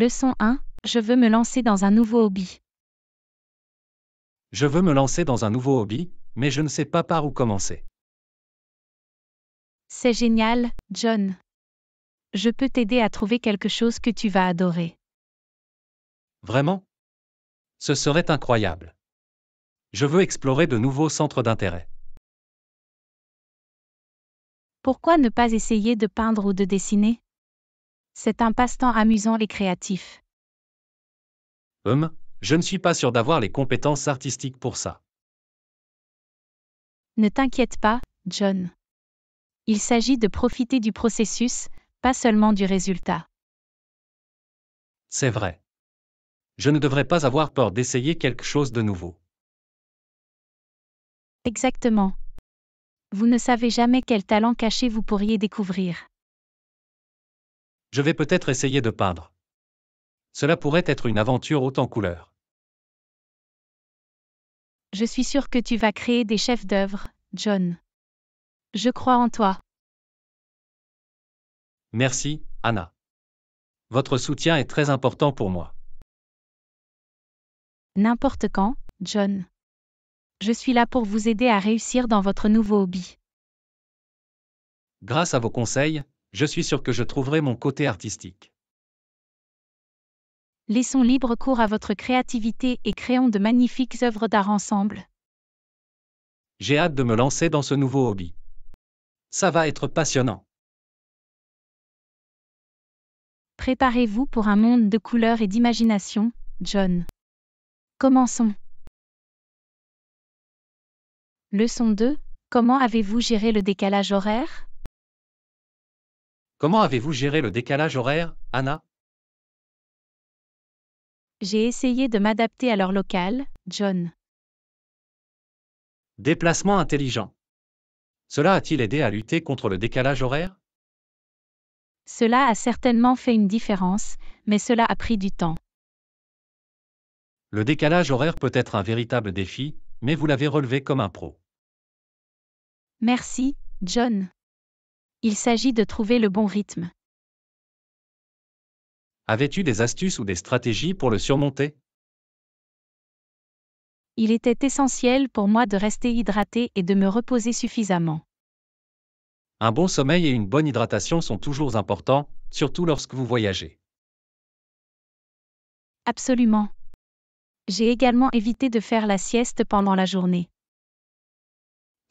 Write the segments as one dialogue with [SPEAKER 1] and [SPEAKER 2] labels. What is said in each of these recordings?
[SPEAKER 1] Leçon 1 Je veux me lancer dans un nouveau hobby.
[SPEAKER 2] Je veux me lancer dans un nouveau hobby, mais je ne sais pas par où commencer.
[SPEAKER 1] C'est génial, John. Je peux t'aider à trouver quelque chose que tu vas adorer.
[SPEAKER 2] Vraiment Ce serait incroyable. Je veux explorer de nouveaux centres d'intérêt.
[SPEAKER 1] Pourquoi ne pas essayer de peindre ou de dessiner c'est un passe-temps amusant les créatifs.
[SPEAKER 2] Hum, je ne suis pas sûr d'avoir les compétences artistiques pour ça.
[SPEAKER 1] Ne t'inquiète pas, John. Il s'agit de profiter du processus, pas seulement du résultat.
[SPEAKER 2] C'est vrai. Je ne devrais pas avoir peur d'essayer quelque chose de nouveau.
[SPEAKER 1] Exactement. Vous ne savez jamais quel talent caché vous pourriez découvrir.
[SPEAKER 2] Je vais peut-être essayer de peindre. Cela pourrait être une aventure autant en couleurs.
[SPEAKER 1] Je suis sûr que tu vas créer des chefs-d'œuvre, John. Je crois en toi.
[SPEAKER 2] Merci, Anna. Votre soutien est très important pour moi.
[SPEAKER 1] N'importe quand, John. Je suis là pour vous aider à réussir dans votre nouveau hobby.
[SPEAKER 2] Grâce à vos conseils, je suis sûr que je trouverai mon côté artistique.
[SPEAKER 1] Laissons libre cours à votre créativité et créons de magnifiques œuvres d'art ensemble.
[SPEAKER 2] J'ai hâte de me lancer dans ce nouveau hobby. Ça va être passionnant.
[SPEAKER 1] Préparez-vous pour un monde de couleurs et d'imagination, John. Commençons. Leçon 2. Comment avez-vous géré le décalage horaire
[SPEAKER 2] Comment avez-vous géré le décalage horaire, Anna
[SPEAKER 1] J'ai essayé de m'adapter à l'heure locale, John.
[SPEAKER 2] Déplacement intelligent. Cela a-t-il aidé à lutter contre le décalage horaire
[SPEAKER 1] Cela a certainement fait une différence, mais cela a pris du temps.
[SPEAKER 2] Le décalage horaire peut être un véritable défi, mais vous l'avez relevé comme un pro.
[SPEAKER 1] Merci, John. Il s'agit de trouver le bon rythme.
[SPEAKER 2] Avais-tu des astuces ou des stratégies pour le surmonter
[SPEAKER 1] Il était essentiel pour moi de rester hydraté et de me reposer suffisamment.
[SPEAKER 2] Un bon sommeil et une bonne hydratation sont toujours importants, surtout lorsque vous voyagez.
[SPEAKER 1] Absolument. J'ai également évité de faire la sieste pendant la journée.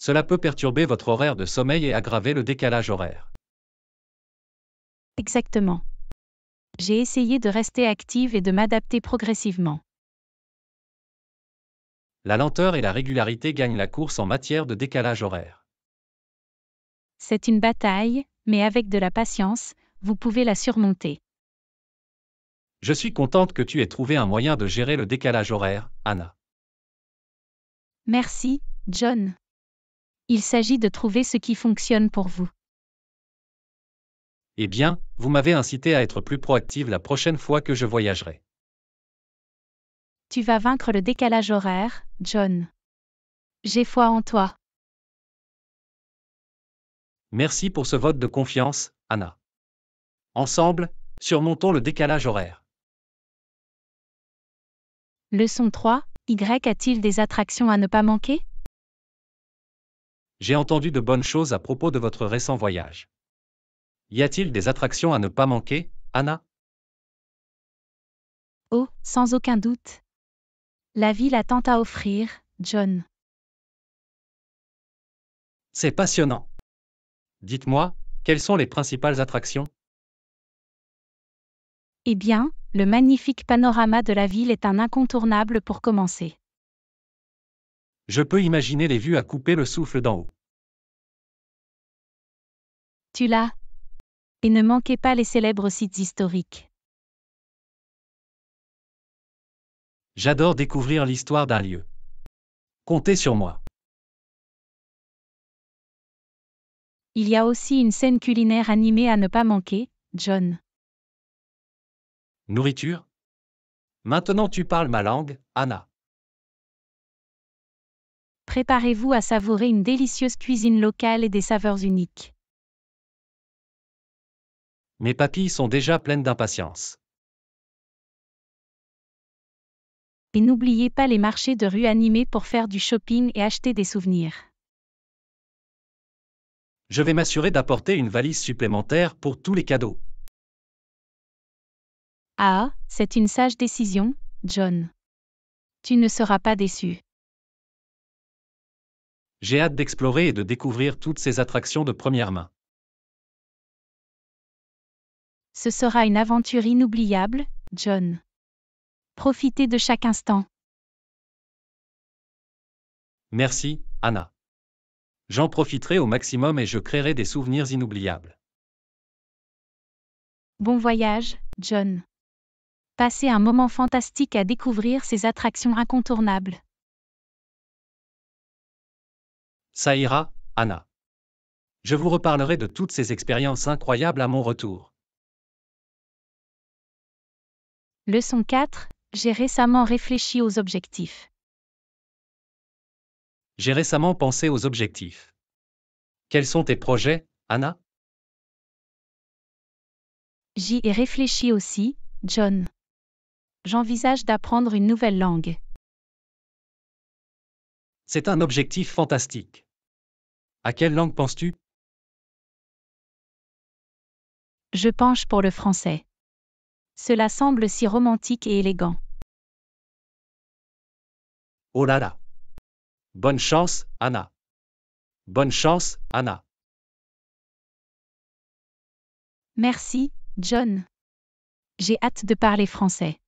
[SPEAKER 2] Cela peut perturber votre horaire de sommeil et aggraver le décalage horaire.
[SPEAKER 1] Exactement. J'ai essayé de rester active et de m'adapter progressivement.
[SPEAKER 2] La lenteur et la régularité gagnent la course en matière de décalage horaire.
[SPEAKER 1] C'est une bataille, mais avec de la patience, vous pouvez la surmonter.
[SPEAKER 2] Je suis contente que tu aies trouvé un moyen de gérer le décalage horaire, Anna.
[SPEAKER 1] Merci, John. Il s'agit de trouver ce qui fonctionne pour vous.
[SPEAKER 2] Eh bien, vous m'avez incité à être plus proactive la prochaine fois que je voyagerai.
[SPEAKER 1] Tu vas vaincre le décalage horaire, John. J'ai foi en toi.
[SPEAKER 2] Merci pour ce vote de confiance, Anna. Ensemble, surmontons le décalage horaire.
[SPEAKER 1] Leçon 3. Y a-t-il des attractions à ne pas manquer
[SPEAKER 2] j'ai entendu de bonnes choses à propos de votre récent voyage. Y a-t-il des attractions à ne pas manquer, Anna
[SPEAKER 1] Oh, sans aucun doute. La ville a tant à offrir, John.
[SPEAKER 3] C'est passionnant.
[SPEAKER 2] Dites-moi, quelles sont les principales attractions
[SPEAKER 1] Eh bien, le magnifique panorama de la ville est un incontournable pour commencer.
[SPEAKER 2] Je peux imaginer les vues à couper le souffle d'en haut.
[SPEAKER 1] Tu l'as. Et ne manquez pas les célèbres sites historiques.
[SPEAKER 2] J'adore découvrir l'histoire d'un lieu.
[SPEAKER 3] Comptez sur moi.
[SPEAKER 1] Il y a aussi une scène culinaire animée à ne pas manquer, John.
[SPEAKER 2] Nourriture Maintenant tu parles ma langue, Anna
[SPEAKER 1] préparez-vous à savourer une délicieuse cuisine locale et des saveurs uniques.
[SPEAKER 2] Mes papilles sont déjà pleines d'impatience.
[SPEAKER 1] Et n'oubliez pas les marchés de rue animés pour faire du shopping et acheter des souvenirs.
[SPEAKER 2] Je vais m'assurer d'apporter une valise supplémentaire pour tous les cadeaux.
[SPEAKER 1] Ah, c'est une sage décision, John. Tu ne seras pas déçu.
[SPEAKER 2] J'ai hâte d'explorer et de découvrir toutes ces attractions de première main.
[SPEAKER 1] Ce sera une aventure inoubliable, John. Profitez de chaque instant.
[SPEAKER 2] Merci, Anna. J'en profiterai au maximum et je créerai des souvenirs inoubliables.
[SPEAKER 1] Bon voyage, John. Passez un moment fantastique à découvrir ces attractions incontournables.
[SPEAKER 2] Ça ira, Anna. Je vous reparlerai de toutes ces expériences incroyables à mon retour.
[SPEAKER 1] Leçon 4. J'ai récemment réfléchi aux objectifs.
[SPEAKER 2] J'ai récemment pensé aux objectifs. Quels sont tes projets, Anna
[SPEAKER 1] J'y ai réfléchi aussi, John. J'envisage d'apprendre une nouvelle langue.
[SPEAKER 2] C'est un objectif fantastique. À quelle langue penses-tu
[SPEAKER 1] Je penche pour le français. Cela semble si romantique et élégant.
[SPEAKER 3] Oh là là. Bonne chance, Anna. Bonne chance, Anna.
[SPEAKER 1] Merci, John. J'ai hâte de parler français.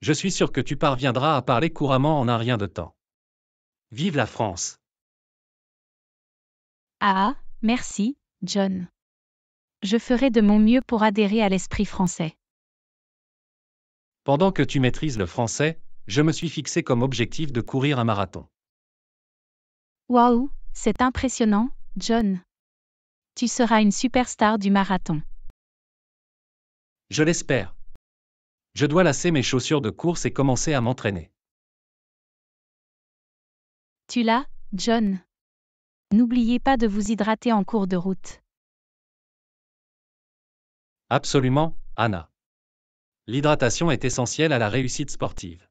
[SPEAKER 3] Je suis sûr que
[SPEAKER 2] tu parviendras à parler couramment en un rien de temps. Vive la France
[SPEAKER 1] Ah, merci, John. Je ferai de mon mieux pour adhérer à l'esprit français.
[SPEAKER 2] Pendant que tu maîtrises le français, je me suis fixé comme objectif de courir un marathon.
[SPEAKER 1] Waouh, c'est impressionnant, John. Tu seras une superstar du marathon.
[SPEAKER 2] Je l'espère. Je dois lasser mes chaussures de course et commencer à m'entraîner.
[SPEAKER 1] Tu l'as, John N'oubliez pas de vous hydrater en cours de route.
[SPEAKER 2] Absolument, Anna. L'hydratation est essentielle à la réussite sportive.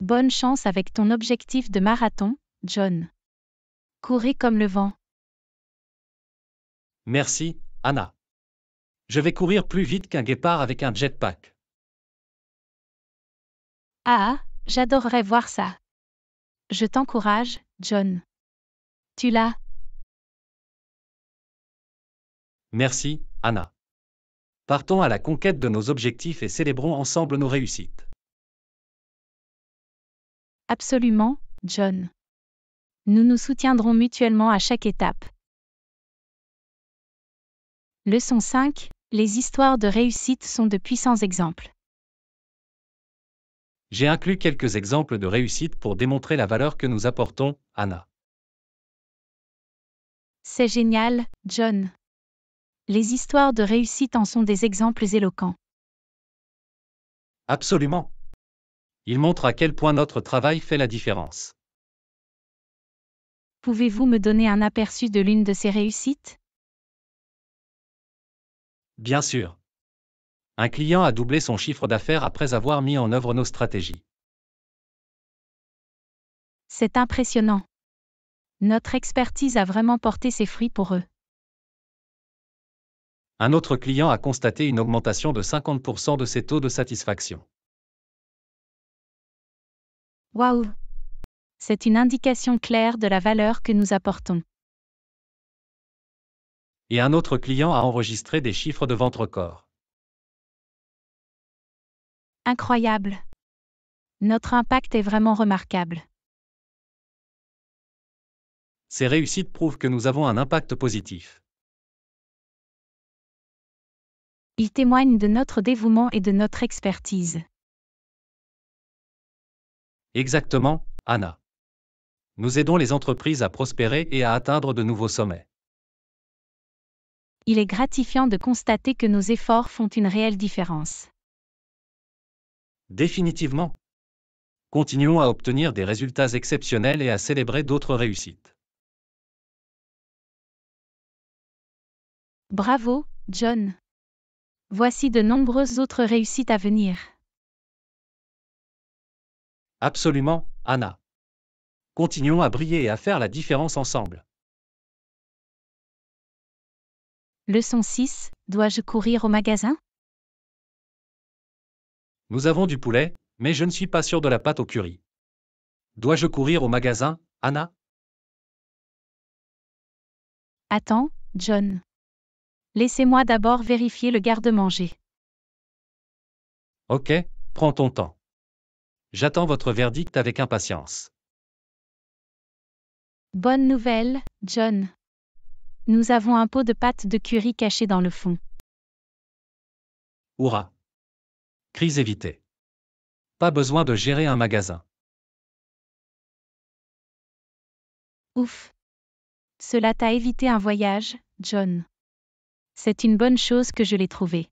[SPEAKER 1] Bonne chance avec ton objectif de marathon, John. Courez comme le vent.
[SPEAKER 2] Merci, Anna. Je vais courir plus vite qu'un guépard avec un jetpack.
[SPEAKER 1] Ah, ah j'adorerais voir ça. Je t'encourage, John. Tu l'as.
[SPEAKER 2] Merci, Anna. Partons à la conquête de nos objectifs et célébrons ensemble nos
[SPEAKER 1] réussites. Absolument, John. Nous nous soutiendrons mutuellement à chaque étape. Leçon 5. Les histoires de réussite sont de puissants exemples.
[SPEAKER 2] J'ai inclus quelques exemples de réussite pour démontrer la valeur que nous apportons, Anna.
[SPEAKER 1] C'est génial, John. Les histoires de réussite en sont des exemples éloquents.
[SPEAKER 2] Absolument. Ils montrent à quel point notre travail fait la différence.
[SPEAKER 1] Pouvez-vous me donner un aperçu de l'une de ces réussites
[SPEAKER 2] Bien sûr. Un client a doublé son chiffre d'affaires après avoir mis en œuvre nos stratégies.
[SPEAKER 1] C'est impressionnant. Notre expertise a vraiment porté ses fruits pour eux.
[SPEAKER 2] Un autre client a constaté une augmentation de 50% de ses taux de satisfaction.
[SPEAKER 1] Waouh C'est une indication claire de la valeur que nous apportons.
[SPEAKER 2] Et un autre client a enregistré des chiffres de vente records.
[SPEAKER 1] Incroyable. Notre impact est vraiment remarquable.
[SPEAKER 2] Ces réussites prouvent que nous avons un impact positif.
[SPEAKER 1] Ils témoignent de notre dévouement et de notre expertise.
[SPEAKER 2] Exactement, Anna. Nous aidons les entreprises à prospérer et à atteindre de nouveaux sommets.
[SPEAKER 1] Il est gratifiant de constater que nos efforts font une réelle différence.
[SPEAKER 2] Définitivement. Continuons à obtenir des résultats exceptionnels et à célébrer d'autres réussites.
[SPEAKER 1] Bravo, John. Voici de nombreuses autres réussites à venir.
[SPEAKER 2] Absolument, Anna. Continuons à
[SPEAKER 3] briller et à faire la différence ensemble.
[SPEAKER 1] Leçon 6. Dois-je courir au magasin
[SPEAKER 2] nous avons du poulet, mais je ne suis pas sûr de la pâte au curry. Dois-je courir au magasin, Anna
[SPEAKER 1] Attends, John. Laissez-moi d'abord vérifier le garde-manger.
[SPEAKER 2] Ok, prends ton temps. J'attends votre verdict avec impatience.
[SPEAKER 1] Bonne nouvelle, John. Nous avons un pot de pâte de curry caché dans le fond.
[SPEAKER 2] Hurrah Crise évitée.
[SPEAKER 3] Pas besoin de gérer un magasin.
[SPEAKER 1] Ouf. Cela t'a évité un voyage, John. C'est une bonne chose que je l'ai trouvé.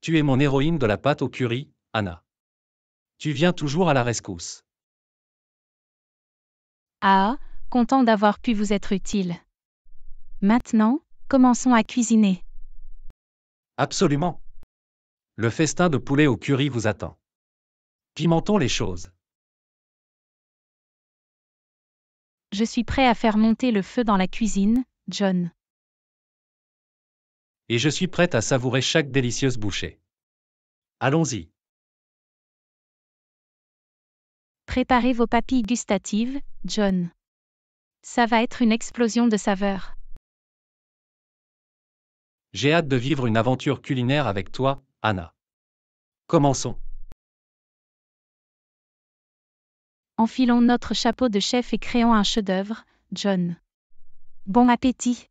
[SPEAKER 2] Tu es mon héroïne de la pâte au curry, Anna. Tu viens toujours à la rescousse.
[SPEAKER 1] Ah, content d'avoir pu vous être utile. Maintenant, commençons à cuisiner.
[SPEAKER 2] Absolument. Le festin de poulet au curry vous attend. Pimentons les choses.
[SPEAKER 1] Je suis prêt à faire monter le feu dans la cuisine, John.
[SPEAKER 2] Et je suis prête à savourer chaque délicieuse bouchée. Allons-y.
[SPEAKER 1] Préparez vos papilles gustatives, John. Ça va être une explosion de saveurs.
[SPEAKER 2] J'ai hâte de vivre une aventure culinaire avec toi, Anna. Commençons.
[SPEAKER 1] Enfilons notre chapeau de chef et créons un chef-d'œuvre, John. Bon appétit.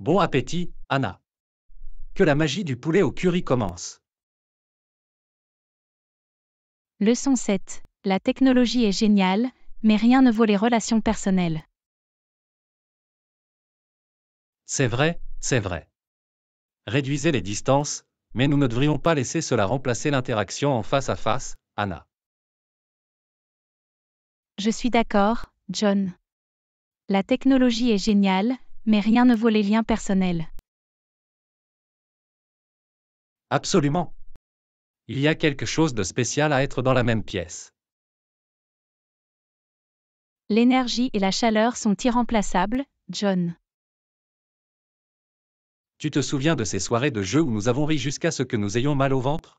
[SPEAKER 2] Bon appétit, Anna. Que la magie du poulet au curry commence.
[SPEAKER 1] Leçon 7. La technologie est géniale, mais rien ne vaut les relations personnelles.
[SPEAKER 2] C'est vrai, c'est vrai. Réduisez les distances, mais nous ne devrions pas laisser cela remplacer l'interaction en face à face, Anna.
[SPEAKER 1] Je suis d'accord, John. La technologie est géniale, mais rien ne vaut les liens personnels.
[SPEAKER 2] Absolument. Il y a quelque chose de spécial à être dans la même pièce.
[SPEAKER 1] L'énergie et la chaleur sont irremplaçables, John.
[SPEAKER 2] Tu te souviens de ces soirées de jeu où nous avons ri jusqu'à ce que nous ayons mal au ventre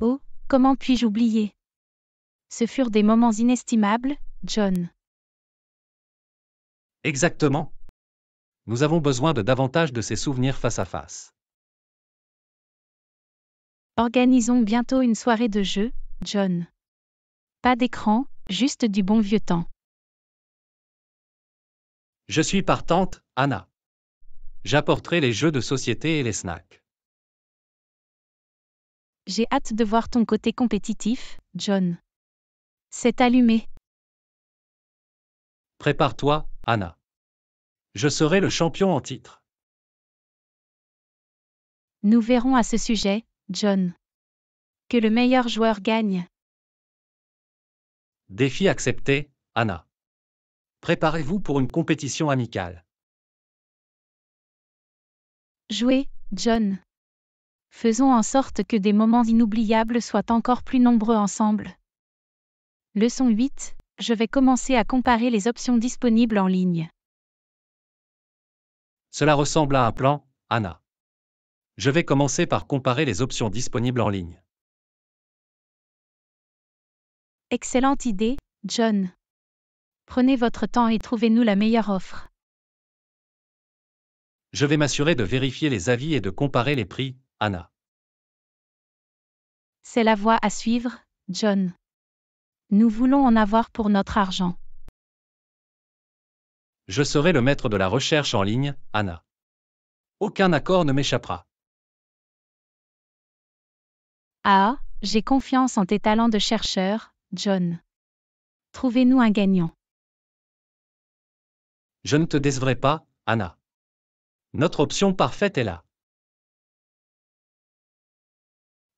[SPEAKER 1] Oh, comment puis-je oublier Ce furent des moments inestimables, John.
[SPEAKER 2] Exactement. Nous avons besoin de davantage de ces souvenirs face à face.
[SPEAKER 1] Organisons bientôt une soirée de jeu, John. Pas d'écran, juste du bon vieux temps.
[SPEAKER 2] Je suis partante, Anna. J'apporterai les jeux de société et les snacks.
[SPEAKER 1] J'ai hâte de voir ton côté compétitif, John. C'est allumé.
[SPEAKER 2] Prépare-toi, Anna. Je serai le champion en titre.
[SPEAKER 1] Nous verrons à ce sujet, John. Que le meilleur joueur gagne.
[SPEAKER 2] Défi accepté, Anna. Préparez-vous pour une compétition amicale.
[SPEAKER 1] Jouez, John. Faisons en sorte que des moments inoubliables soient encore plus nombreux ensemble. Leçon 8. Je vais commencer à comparer les options disponibles en ligne.
[SPEAKER 2] Cela ressemble à un plan, Anna. Je vais commencer par comparer les options disponibles en ligne.
[SPEAKER 1] Excellente idée, John. Prenez votre temps et trouvez-nous la meilleure offre.
[SPEAKER 2] Je vais m'assurer de vérifier les avis et de comparer les prix, Anna.
[SPEAKER 1] C'est la voie à suivre, John. Nous voulons en avoir pour notre argent.
[SPEAKER 2] Je serai le maître de la recherche en ligne, Anna.
[SPEAKER 1] Aucun accord
[SPEAKER 2] ne m'échappera.
[SPEAKER 1] Ah, j'ai confiance en tes talents de chercheur, John. Trouvez-nous un gagnant.
[SPEAKER 2] Je ne te décevrai pas, Anna. Notre option parfaite est là.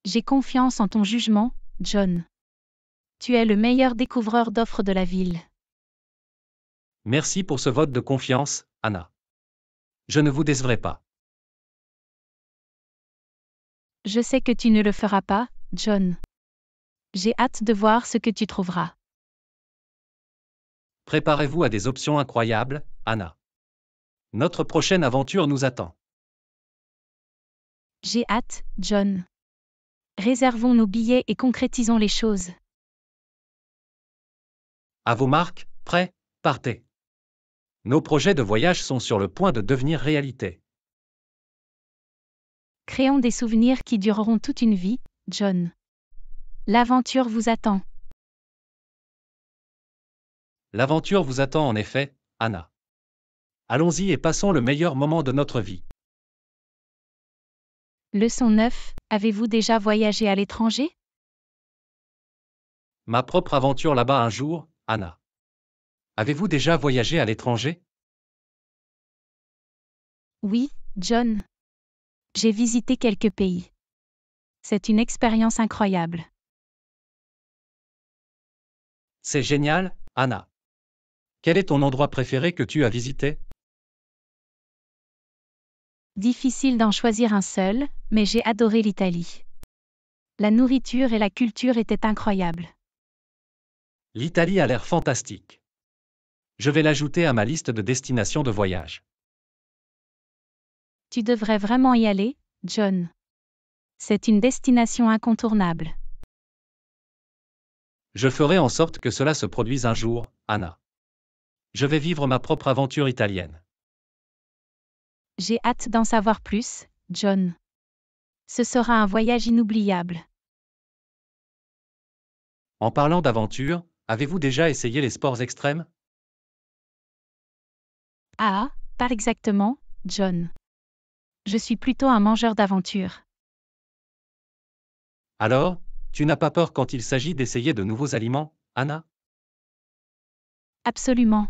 [SPEAKER 1] J'ai confiance en ton jugement, John. Tu es le meilleur découvreur d'offres de la ville.
[SPEAKER 2] Merci pour ce vote de confiance, Anna. Je ne vous décevrai pas.
[SPEAKER 1] Je sais que tu ne le feras pas, John. J'ai hâte de voir ce que tu trouveras.
[SPEAKER 2] Préparez-vous à des options incroyables, Anna. Notre prochaine aventure nous attend.
[SPEAKER 1] J'ai hâte, John. Réservons nos billets et concrétisons les choses.
[SPEAKER 2] À vos marques, prêts, partez. Nos projets de voyage sont sur le point de devenir réalité.
[SPEAKER 1] Créons des souvenirs qui dureront toute une vie, John. L'aventure vous attend.
[SPEAKER 2] L'aventure vous attend en effet, Anna. Allons-y et passons le meilleur moment de notre vie.
[SPEAKER 1] Leçon 9. Avez-vous déjà voyagé à l'étranger
[SPEAKER 2] Ma propre aventure là-bas un jour, Anna. Avez-vous déjà voyagé à l'étranger
[SPEAKER 1] Oui, John. J'ai visité quelques pays. C'est une expérience incroyable.
[SPEAKER 2] C'est génial, Anna. Quel est ton endroit préféré que tu as visité
[SPEAKER 1] Difficile d'en choisir un seul, mais j'ai adoré l'Italie. La nourriture et la culture étaient incroyables.
[SPEAKER 2] L'Italie a l'air fantastique. Je vais l'ajouter à ma liste de destinations de voyage.
[SPEAKER 1] Tu devrais vraiment y aller, John. C'est une destination incontournable.
[SPEAKER 2] Je ferai en sorte que cela se produise un jour, Anna. Je vais vivre ma propre aventure italienne.
[SPEAKER 1] J'ai hâte d'en savoir plus, John. Ce sera un voyage inoubliable.
[SPEAKER 2] En parlant d'aventure, avez-vous déjà essayé les sports extrêmes
[SPEAKER 1] Ah, pas exactement, John. Je suis plutôt un mangeur d'aventure.
[SPEAKER 2] Alors, tu n'as pas peur quand il s'agit d'essayer de nouveaux aliments, Anna
[SPEAKER 1] Absolument.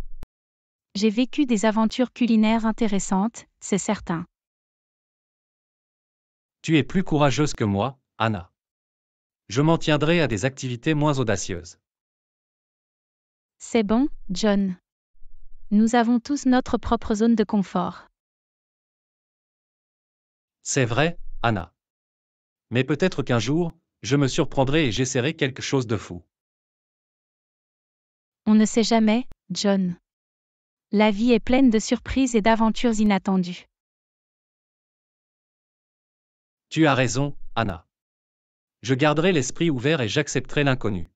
[SPEAKER 1] J'ai vécu des aventures culinaires intéressantes, c'est certain.
[SPEAKER 2] Tu es plus courageuse que moi, Anna. Je m'en tiendrai à des activités moins audacieuses.
[SPEAKER 1] C'est bon, John. Nous avons tous notre propre zone de confort.
[SPEAKER 2] C'est vrai, Anna. Mais peut-être qu'un jour, je me surprendrai et j'essaierai quelque chose de fou.
[SPEAKER 1] On ne sait jamais, John. La vie est pleine de surprises et d'aventures inattendues.
[SPEAKER 2] Tu as raison, Anna. Je garderai l'esprit ouvert et j'accepterai l'inconnu.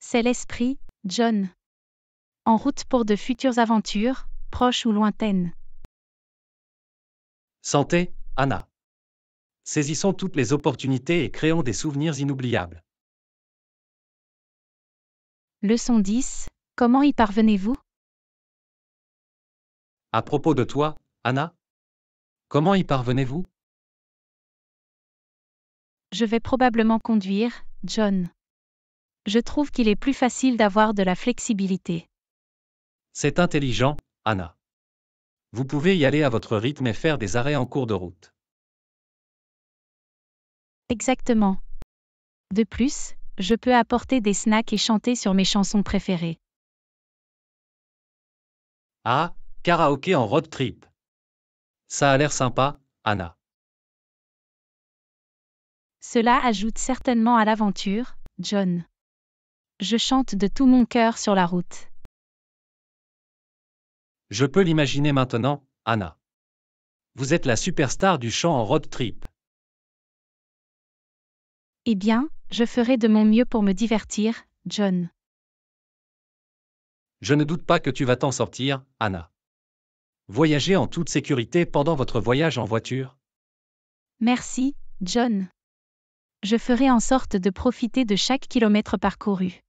[SPEAKER 1] C'est l'esprit, John. En route pour de futures aventures, proches ou lointaines.
[SPEAKER 2] Santé, Anna. Saisissons toutes les opportunités et créons des souvenirs inoubliables.
[SPEAKER 1] Leçon 10, Comment y parvenez-vous
[SPEAKER 2] À propos de toi, Anna Comment y parvenez-vous
[SPEAKER 1] Je vais probablement conduire, John. Je trouve qu'il est plus facile d'avoir de la flexibilité.
[SPEAKER 2] C'est intelligent, Anna. Vous pouvez y aller à votre rythme et faire des arrêts en cours de route.
[SPEAKER 1] Exactement. De plus, je peux apporter des snacks et chanter sur mes chansons préférées.
[SPEAKER 2] Ah, karaoké en road trip. Ça a l'air sympa, Anna.
[SPEAKER 1] Cela ajoute certainement à l'aventure, John. Je chante de tout mon cœur sur la route.
[SPEAKER 2] Je peux l'imaginer maintenant, Anna. Vous êtes la superstar du chant en road trip.
[SPEAKER 1] Eh bien, je ferai de mon mieux pour me divertir, John.
[SPEAKER 2] Je ne doute pas que tu vas t'en sortir, Anna. Voyagez en toute sécurité pendant votre voyage en voiture.
[SPEAKER 1] Merci, John. Je ferai en sorte de profiter de chaque kilomètre parcouru.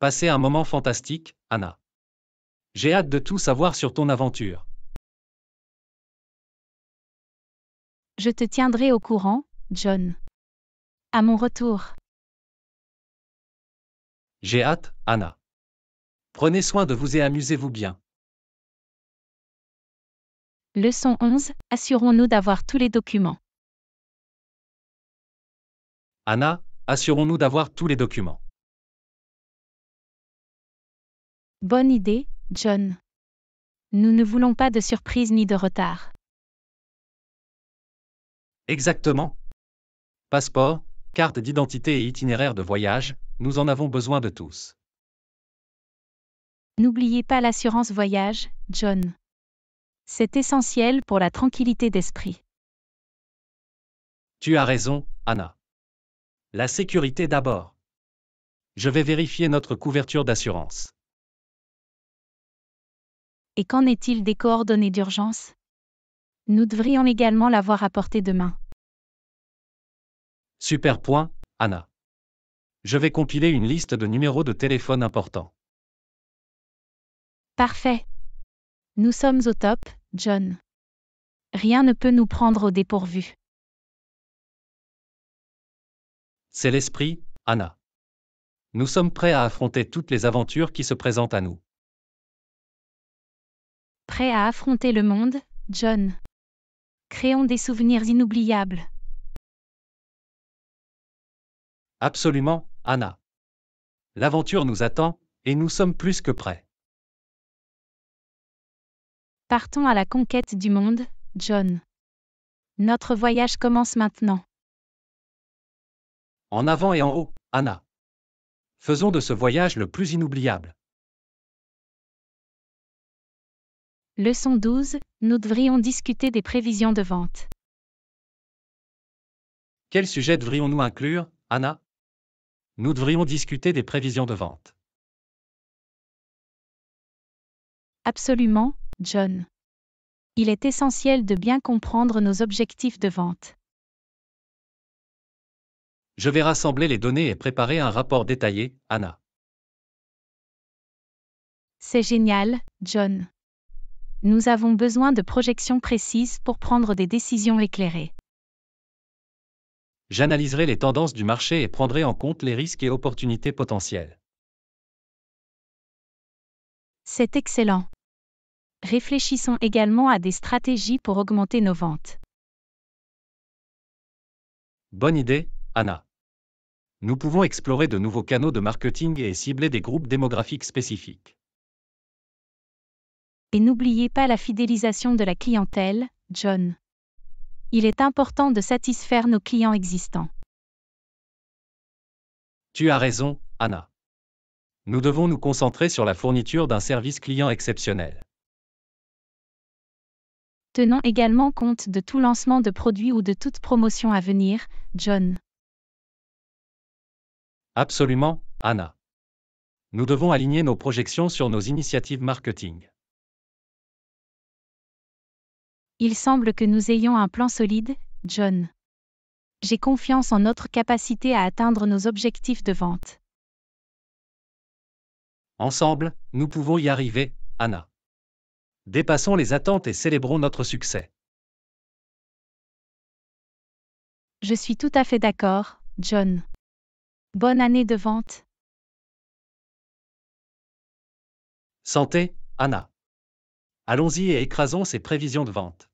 [SPEAKER 2] Passez un moment fantastique, Anna. J'ai hâte de tout savoir sur ton aventure.
[SPEAKER 1] Je te tiendrai au courant, John. À mon retour.
[SPEAKER 3] J'ai hâte, Anna.
[SPEAKER 2] Prenez soin de vous et amusez-vous bien.
[SPEAKER 1] Leçon 11. Assurons-nous d'avoir tous les documents.
[SPEAKER 2] Anna, assurons-nous d'avoir tous les documents.
[SPEAKER 1] Bonne idée, John. Nous ne voulons pas de surprise ni de retard.
[SPEAKER 2] Exactement. Passeport, carte d'identité et itinéraire de voyage, nous en avons besoin de tous.
[SPEAKER 1] N'oubliez pas l'assurance voyage, John. C'est essentiel pour la tranquillité d'esprit.
[SPEAKER 2] Tu as raison, Anna. La sécurité d'abord. Je vais vérifier notre couverture d'assurance.
[SPEAKER 1] Et qu'en est-il des coordonnées d'urgence Nous devrions également l'avoir apportée demain.
[SPEAKER 2] Super point, Anna. Je vais compiler une liste de numéros de téléphone importants.
[SPEAKER 1] Parfait. Nous sommes au top, John. Rien ne peut nous prendre au dépourvu.
[SPEAKER 2] C'est l'esprit, Anna. Nous sommes prêts à affronter toutes les aventures qui se présentent à nous.
[SPEAKER 1] Prêts à affronter le monde, John. Créons des souvenirs inoubliables.
[SPEAKER 2] Absolument, Anna. L'aventure nous attend, et nous sommes plus que prêts.
[SPEAKER 1] Partons à la conquête du monde, John. Notre voyage commence maintenant.
[SPEAKER 2] En avant et en haut, Anna. Faisons de ce voyage le plus
[SPEAKER 3] inoubliable.
[SPEAKER 1] Leçon 12, nous devrions discuter des prévisions de vente.
[SPEAKER 2] Quel sujet devrions-nous inclure, Anna Nous devrions discuter des prévisions de vente.
[SPEAKER 1] Absolument, John. Il est essentiel de bien comprendre nos objectifs de vente.
[SPEAKER 2] Je vais rassembler les données et préparer un rapport détaillé, Anna.
[SPEAKER 1] C'est génial, John. Nous avons besoin de projections précises pour prendre des décisions éclairées.
[SPEAKER 2] J'analyserai les tendances du marché et prendrai en compte les risques et opportunités potentielles.
[SPEAKER 1] C'est excellent, réfléchissons également à des stratégies pour augmenter nos ventes.
[SPEAKER 2] Bonne idée, Anna. Nous pouvons explorer de nouveaux canaux de marketing et cibler des groupes démographiques spécifiques.
[SPEAKER 1] Et n'oubliez pas la fidélisation de la clientèle, John. Il est important de satisfaire nos clients existants.
[SPEAKER 2] Tu as raison, Anna. Nous devons nous concentrer sur la fourniture d'un service client exceptionnel.
[SPEAKER 1] Tenons également compte de tout lancement de produits ou de toute promotion à venir, John.
[SPEAKER 2] Absolument, Anna. Nous devons aligner nos projections sur nos initiatives marketing.
[SPEAKER 1] Il semble que nous ayons un plan solide, John. J'ai confiance en notre capacité à atteindre nos objectifs de vente.
[SPEAKER 2] Ensemble, nous pouvons y arriver, Anna. Dépassons les attentes et célébrons notre succès.
[SPEAKER 1] Je suis tout à fait d'accord, John. Bonne année de vente.
[SPEAKER 2] Santé, Anna. Allons-y et écrasons ces prévisions de vente.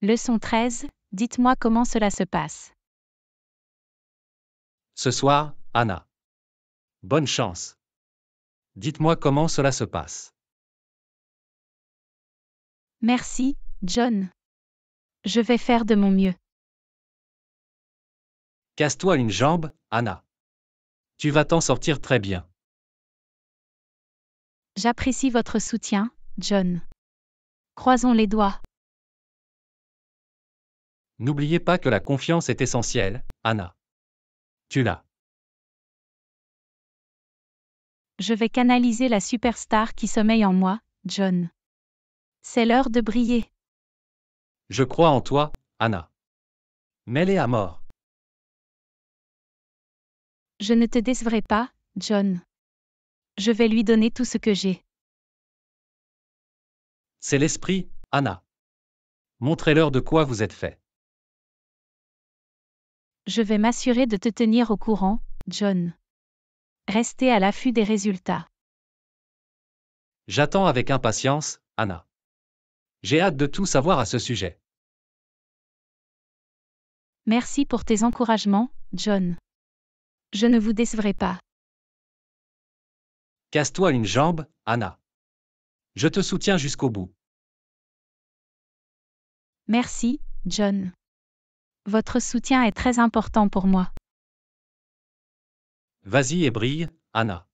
[SPEAKER 1] Leçon 13. Dites-moi comment cela se passe.
[SPEAKER 2] Ce soir, Anna. Bonne chance. Dites-moi comment cela se passe.
[SPEAKER 1] Merci, John. Je vais faire de mon mieux.
[SPEAKER 2] Casse-toi une jambe, Anna. Tu vas t'en sortir très bien.
[SPEAKER 1] J'apprécie votre soutien, John. Croisons les doigts.
[SPEAKER 3] N'oubliez
[SPEAKER 2] pas que la confiance est essentielle, Anna. Tu l'as.
[SPEAKER 1] Je vais canaliser la superstar qui sommeille en moi, John. C'est l'heure de briller.
[SPEAKER 2] Je crois en toi, Anna. Mêlée à mort.
[SPEAKER 1] Je ne te décevrai pas, John. Je vais lui donner tout ce que j'ai.
[SPEAKER 2] C'est l'esprit, Anna. Montrez-leur de quoi vous êtes fait.
[SPEAKER 1] Je vais m'assurer de te tenir au courant, John. Restez à l'affût des résultats.
[SPEAKER 2] J'attends avec impatience, Anna. J'ai hâte de tout savoir à ce sujet.
[SPEAKER 1] Merci pour tes encouragements, John. Je ne vous décevrai pas.
[SPEAKER 2] Casse-toi une jambe, Anna. Je te soutiens
[SPEAKER 3] jusqu'au bout.
[SPEAKER 1] Merci, John. Votre soutien est très important pour moi.
[SPEAKER 2] Vas-y et brille, Anna.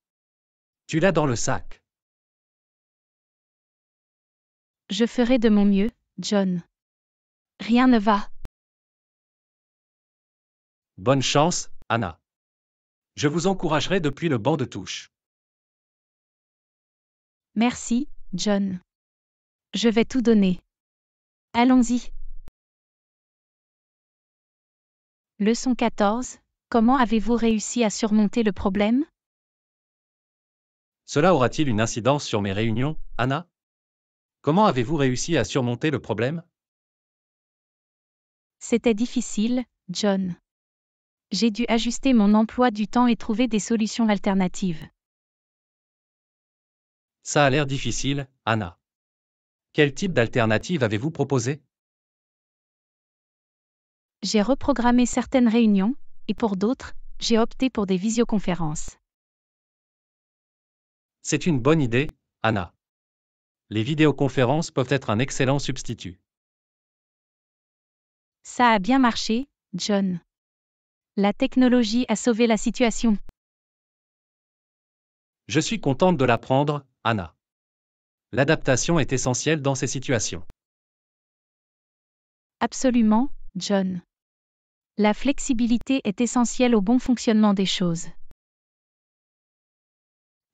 [SPEAKER 2] Tu l'as dans le sac.
[SPEAKER 1] Je ferai de mon mieux, John. Rien ne va.
[SPEAKER 2] Bonne chance, Anna. Je vous encouragerai
[SPEAKER 3] depuis le banc de touche.
[SPEAKER 1] Merci, John. Je vais tout donner. Allons-y. Leçon 14, Comment avez-vous réussi à surmonter le problème
[SPEAKER 2] Cela aura-t-il une incidence sur mes réunions, Anna Comment avez-vous réussi à surmonter le problème
[SPEAKER 1] C'était difficile, John. J'ai dû ajuster mon emploi du temps et trouver des solutions alternatives.
[SPEAKER 2] Ça a l'air difficile, Anna. Quel type d'alternative avez-vous proposé
[SPEAKER 1] J'ai reprogrammé certaines réunions, et pour d'autres, j'ai opté pour des visioconférences.
[SPEAKER 2] C'est une bonne idée, Anna. Les vidéoconférences peuvent être un excellent substitut.
[SPEAKER 1] Ça a bien marché, John. La technologie a sauvé la situation.
[SPEAKER 2] Je suis contente de l'apprendre, Anna. L'adaptation est essentielle dans ces situations.
[SPEAKER 1] Absolument, John. La flexibilité est essentielle au bon fonctionnement des choses.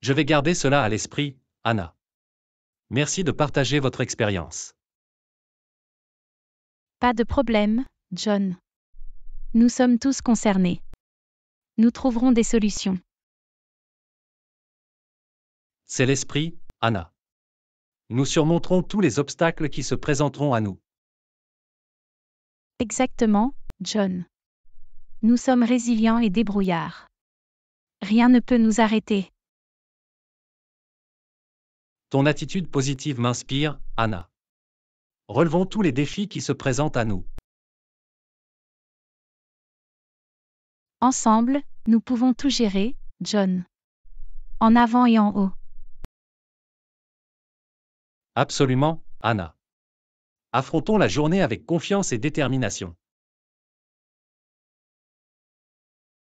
[SPEAKER 2] Je vais garder cela à l'esprit, Anna. Merci de partager votre expérience.
[SPEAKER 1] Pas de problème, John. Nous sommes tous concernés. Nous trouverons des solutions.
[SPEAKER 2] C'est l'esprit, Anna. Nous surmonterons tous les obstacles qui se présenteront à nous.
[SPEAKER 1] Exactement, John. Nous sommes résilients et débrouillards. Rien ne peut nous arrêter.
[SPEAKER 2] Ton attitude positive m'inspire, Anna. Relevons tous les défis qui se présentent à nous.
[SPEAKER 1] Ensemble, nous pouvons tout gérer, John. En avant et en haut.
[SPEAKER 2] Absolument, Anna. Affrontons la journée avec confiance et détermination.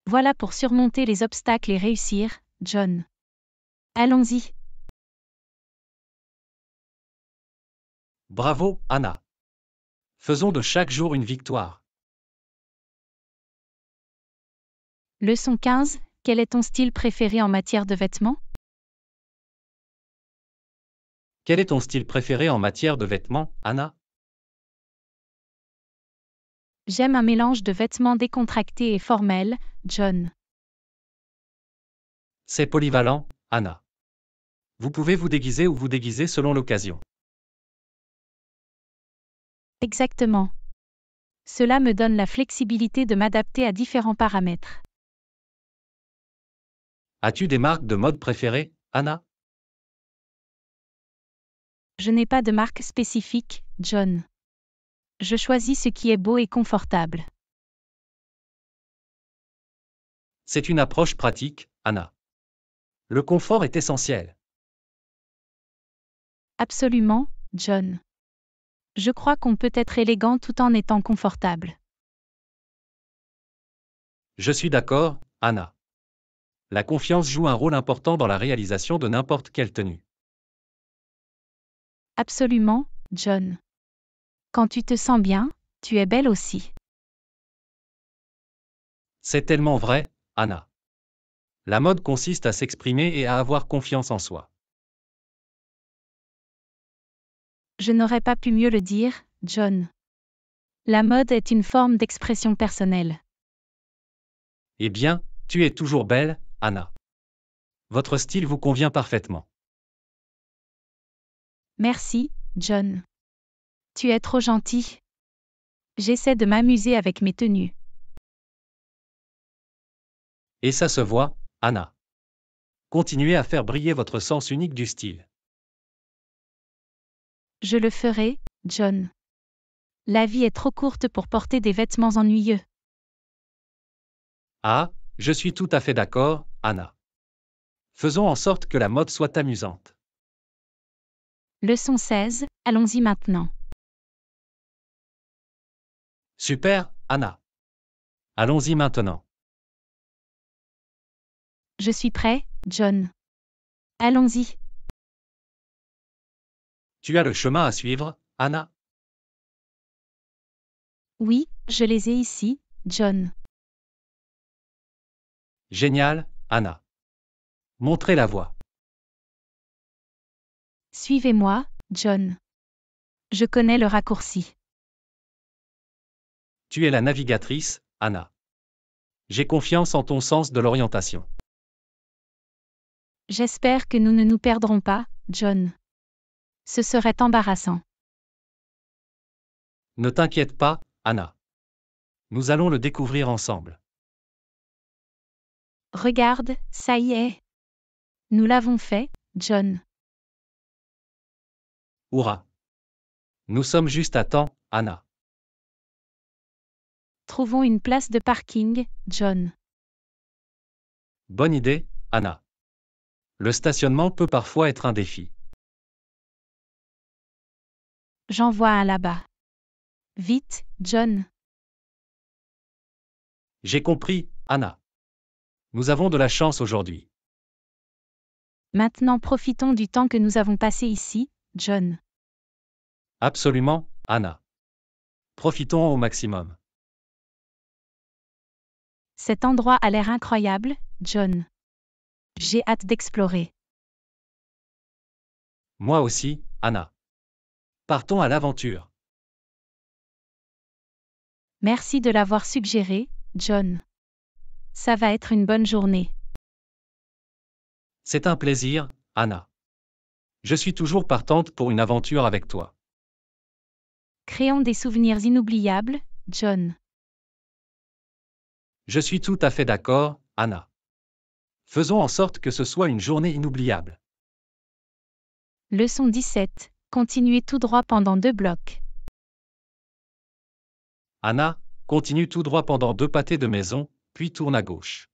[SPEAKER 1] Voilà pour surmonter les obstacles et réussir, John. Allons-y.
[SPEAKER 2] Bravo, Anna. Faisons de chaque jour une victoire.
[SPEAKER 1] Leçon 15. Quel est ton style préféré en matière de vêtements
[SPEAKER 3] Quel est ton style préféré
[SPEAKER 2] en matière de vêtements, Anna
[SPEAKER 1] J'aime un mélange de vêtements décontractés et formels, John.
[SPEAKER 2] C'est polyvalent, Anna. Vous pouvez vous déguiser ou vous déguiser selon l'occasion.
[SPEAKER 1] Exactement. Cela me donne la flexibilité de m'adapter à différents paramètres.
[SPEAKER 2] As-tu des marques de mode préférées, Anna
[SPEAKER 1] Je n'ai pas de marque spécifique, John. Je choisis ce qui est beau et confortable.
[SPEAKER 2] C'est une approche pratique, Anna. Le confort est essentiel.
[SPEAKER 1] Absolument, John. Je crois qu'on peut être élégant tout en étant confortable.
[SPEAKER 2] Je suis d'accord, Anna. La confiance joue un rôle important dans la réalisation de n'importe quelle tenue.
[SPEAKER 1] Absolument, John. Quand tu te sens bien, tu es belle aussi.
[SPEAKER 2] C'est tellement vrai, Anna. La mode consiste à s'exprimer et à avoir confiance en soi.
[SPEAKER 1] Je n'aurais pas pu mieux le dire, John. La mode est une forme d'expression personnelle.
[SPEAKER 2] Eh bien, tu es toujours belle, Anna. Votre style vous convient parfaitement.
[SPEAKER 1] Merci, John. Tu es trop gentil. J'essaie de m'amuser avec mes tenues.
[SPEAKER 2] Et ça se voit, Anna. Continuez à faire briller votre sens unique du style.
[SPEAKER 1] Je le ferai, John. La vie est trop courte pour porter des vêtements ennuyeux.
[SPEAKER 2] Ah, je suis tout à fait d'accord, Anna. Faisons en sorte que la mode soit amusante.
[SPEAKER 1] Leçon 16, allons-y maintenant.
[SPEAKER 2] Super, Anna.
[SPEAKER 3] Allons-y maintenant. Je suis prêt,
[SPEAKER 1] John. Allons-y.
[SPEAKER 3] Tu as le chemin à suivre, Anna
[SPEAKER 1] Oui, je les ai ici, John.
[SPEAKER 3] Génial, Anna. Montrez la voie.
[SPEAKER 1] Suivez-moi, John. Je connais le raccourci.
[SPEAKER 2] Tu es la navigatrice, Anna. J'ai confiance en ton sens de l'orientation.
[SPEAKER 1] J'espère que nous ne nous perdrons pas, John. Ce serait embarrassant.
[SPEAKER 2] Ne t'inquiète pas, Anna. Nous allons le découvrir ensemble.
[SPEAKER 1] Regarde, ça y est. Nous l'avons fait, John.
[SPEAKER 3] Hourra.
[SPEAKER 2] Nous sommes juste à temps, Anna.
[SPEAKER 1] Trouvons une place de parking, John.
[SPEAKER 2] Bonne idée, Anna le stationnement peut parfois être un défi.
[SPEAKER 1] J'en vois un là-bas. Vite, John.
[SPEAKER 2] J'ai compris, Anna. Nous avons de la chance aujourd'hui.
[SPEAKER 1] Maintenant profitons du temps que nous avons passé ici, John.
[SPEAKER 2] Absolument, Anna. Profitons au maximum.
[SPEAKER 1] Cet endroit a l'air incroyable, John. J'ai hâte d'explorer.
[SPEAKER 2] Moi aussi, Anna. Partons à l'aventure.
[SPEAKER 1] Merci de l'avoir suggéré, John. Ça va être une bonne journée.
[SPEAKER 2] C'est un plaisir, Anna. Je suis toujours partante pour une aventure avec toi.
[SPEAKER 1] Créons des souvenirs inoubliables, John.
[SPEAKER 2] Je suis tout à fait d'accord, Anna. Faisons en sorte que ce soit une journée inoubliable.
[SPEAKER 1] Leçon 17. Continuez tout droit pendant deux blocs.
[SPEAKER 2] Anna, continue tout droit pendant deux pâtés de maison, puis tourne à gauche.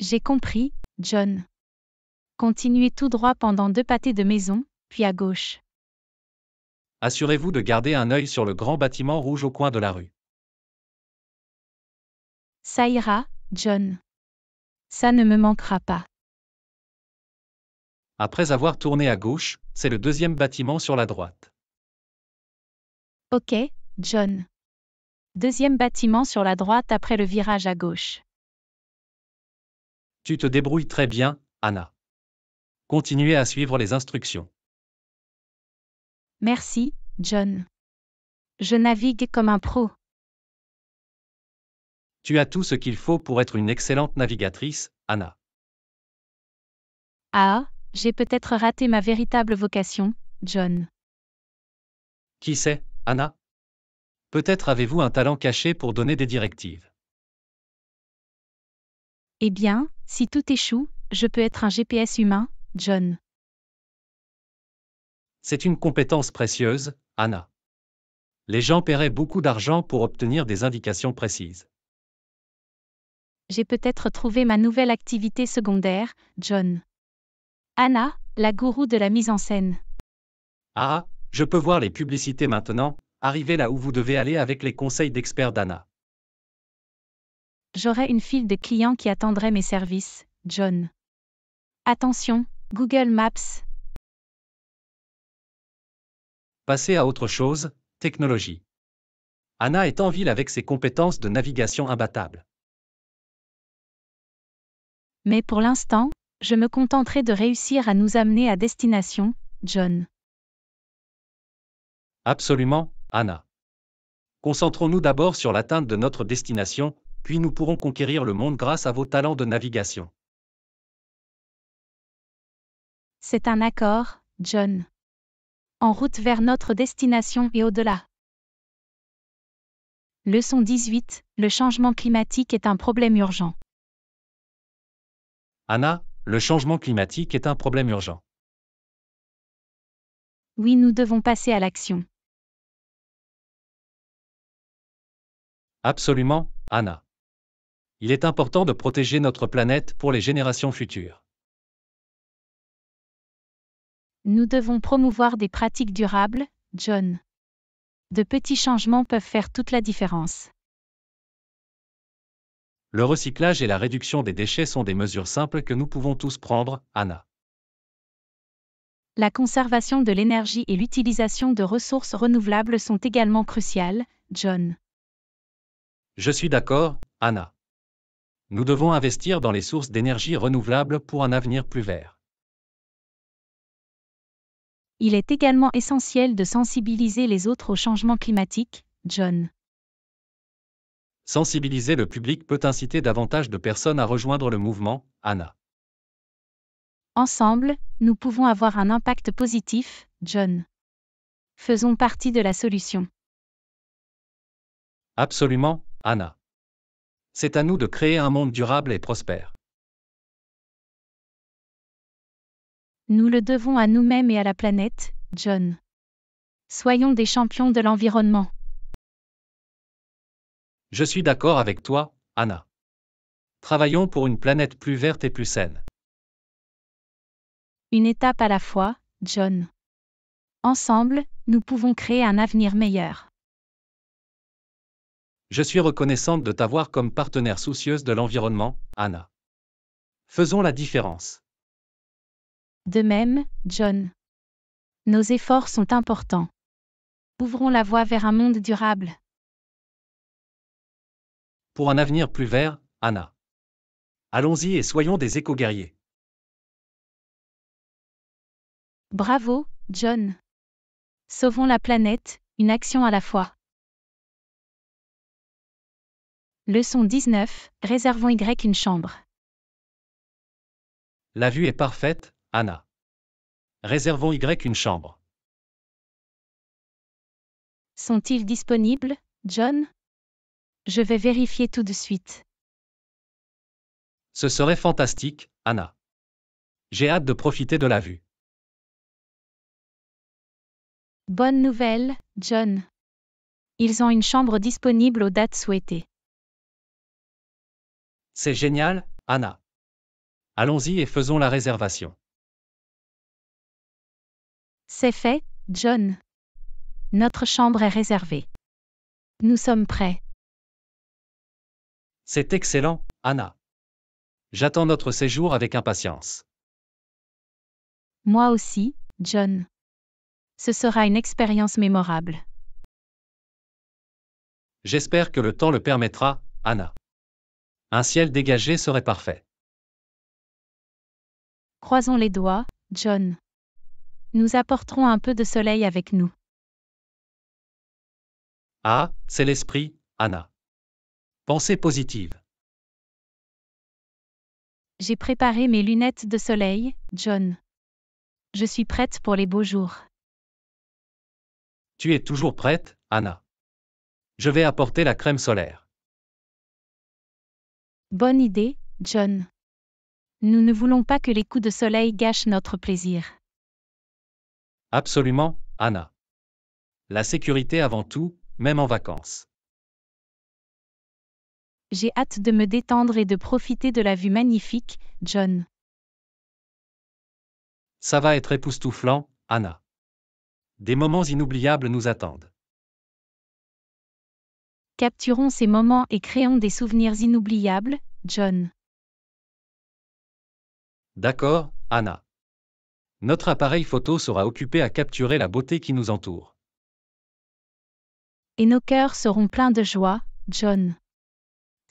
[SPEAKER 1] J'ai compris, John. Continuez tout droit pendant deux pâtés de maison, puis à gauche.
[SPEAKER 2] Assurez-vous de garder un œil sur le grand bâtiment rouge au coin de la rue.
[SPEAKER 1] Ça John. Ça ne me manquera pas.
[SPEAKER 2] Après avoir tourné à gauche, c'est le deuxième bâtiment sur la droite.
[SPEAKER 1] Ok, John. Deuxième bâtiment sur la droite après le virage à gauche.
[SPEAKER 2] Tu te débrouilles très bien, Anna. Continuez à suivre les instructions.
[SPEAKER 1] Merci, John. Je navigue comme un pro.
[SPEAKER 2] Tu as tout ce qu'il faut pour être une excellente navigatrice, Anna.
[SPEAKER 1] Ah, j'ai peut-être raté ma véritable vocation, John.
[SPEAKER 2] Qui sait, Anna Peut-être avez-vous un talent caché pour donner des directives.
[SPEAKER 1] Eh bien, si tout échoue, je peux être un GPS humain, John.
[SPEAKER 2] C'est une compétence précieuse, Anna. Les gens paieraient beaucoup d'argent pour obtenir des indications précises
[SPEAKER 1] j'ai peut-être trouvé ma nouvelle activité secondaire, John. Anna, la gourou de la mise en scène.
[SPEAKER 2] Ah, je peux voir les publicités maintenant, arrivez là où vous devez aller avec les conseils d'experts d'Anna.
[SPEAKER 1] J'aurai une file de clients qui attendraient mes services, John. Attention, Google Maps.
[SPEAKER 2] Passer à autre chose, technologie. Anna est en ville avec ses compétences de navigation imbattables.
[SPEAKER 1] Mais pour l'instant, je me contenterai de réussir à nous amener à destination, John.
[SPEAKER 2] Absolument, Anna. Concentrons-nous d'abord sur l'atteinte de notre destination, puis nous pourrons conquérir le monde grâce à vos talents de navigation.
[SPEAKER 1] C'est un accord, John. En route vers notre destination et au-delà. Leçon 18, le changement climatique est un problème urgent.
[SPEAKER 2] Anna, le changement climatique est un problème urgent.
[SPEAKER 1] Oui, nous devons passer à l'action.
[SPEAKER 2] Absolument, Anna. Il est important de protéger notre planète pour les générations futures.
[SPEAKER 1] Nous devons promouvoir des pratiques durables, John. De petits changements peuvent faire toute la différence.
[SPEAKER 2] Le recyclage et la réduction des déchets sont des mesures simples que nous pouvons tous prendre, Anna.
[SPEAKER 1] La conservation de l'énergie et l'utilisation de ressources renouvelables sont également cruciales, John.
[SPEAKER 2] Je suis d'accord, Anna. Nous devons investir dans les sources d'énergie renouvelables pour un avenir plus vert.
[SPEAKER 1] Il est également essentiel de sensibiliser les autres au changement climatique, John.
[SPEAKER 2] Sensibiliser le public peut inciter davantage de personnes à rejoindre le mouvement, Anna.
[SPEAKER 1] Ensemble, nous pouvons avoir un impact positif, John. Faisons partie de la solution.
[SPEAKER 2] Absolument, Anna. C'est à nous de créer un monde durable et prospère.
[SPEAKER 1] Nous le devons à nous-mêmes et à la planète, John. Soyons des champions de l'environnement.
[SPEAKER 2] Je suis d'accord avec toi, Anna. Travaillons pour une planète plus verte et plus saine.
[SPEAKER 1] Une étape à la fois, John. Ensemble, nous pouvons créer un avenir meilleur.
[SPEAKER 2] Je suis reconnaissante de t'avoir comme partenaire soucieuse de l'environnement, Anna. Faisons la différence.
[SPEAKER 1] De même, John. Nos efforts sont importants. Ouvrons la voie vers un monde durable.
[SPEAKER 2] Pour un avenir plus vert, Anna. Allons-y et soyons des éco-guerriers.
[SPEAKER 1] Bravo, John. Sauvons la planète, une action à la fois. Leçon 19, réservons Y une chambre.
[SPEAKER 2] La vue est parfaite, Anna. Réservons Y une chambre.
[SPEAKER 1] Sont-ils disponibles, John je vais vérifier tout de suite.
[SPEAKER 2] Ce serait fantastique, Anna. J'ai hâte de profiter de la vue.
[SPEAKER 1] Bonne nouvelle, John. Ils ont une chambre disponible aux dates souhaitées.
[SPEAKER 2] C'est génial, Anna. Allons-y et faisons la réservation.
[SPEAKER 1] C'est fait, John. Notre chambre est réservée. Nous sommes prêts.
[SPEAKER 2] C'est excellent, Anna. J'attends notre séjour avec impatience.
[SPEAKER 1] Moi aussi, John. Ce sera une expérience mémorable.
[SPEAKER 2] J'espère que le temps le permettra, Anna. Un ciel dégagé serait parfait.
[SPEAKER 1] Croisons les doigts, John. Nous apporterons un peu de soleil avec nous.
[SPEAKER 2] Ah, c'est l'esprit, Anna. Pensée positive.
[SPEAKER 1] J'ai préparé mes lunettes de soleil, John. Je suis prête pour les beaux jours.
[SPEAKER 2] Tu es toujours prête, Anna. Je vais apporter la crème solaire.
[SPEAKER 1] Bonne idée, John. Nous ne voulons pas que les coups de soleil gâchent notre plaisir.
[SPEAKER 2] Absolument, Anna. La sécurité avant tout, même en vacances.
[SPEAKER 1] J'ai hâte de me détendre et de profiter de la vue magnifique, John.
[SPEAKER 2] Ça va être époustouflant, Anna. Des moments inoubliables nous attendent.
[SPEAKER 1] Capturons ces moments et créons des souvenirs inoubliables, John.
[SPEAKER 2] D'accord, Anna. Notre appareil photo sera occupé à capturer la beauté qui nous entoure.
[SPEAKER 1] Et nos cœurs seront pleins de joie, John.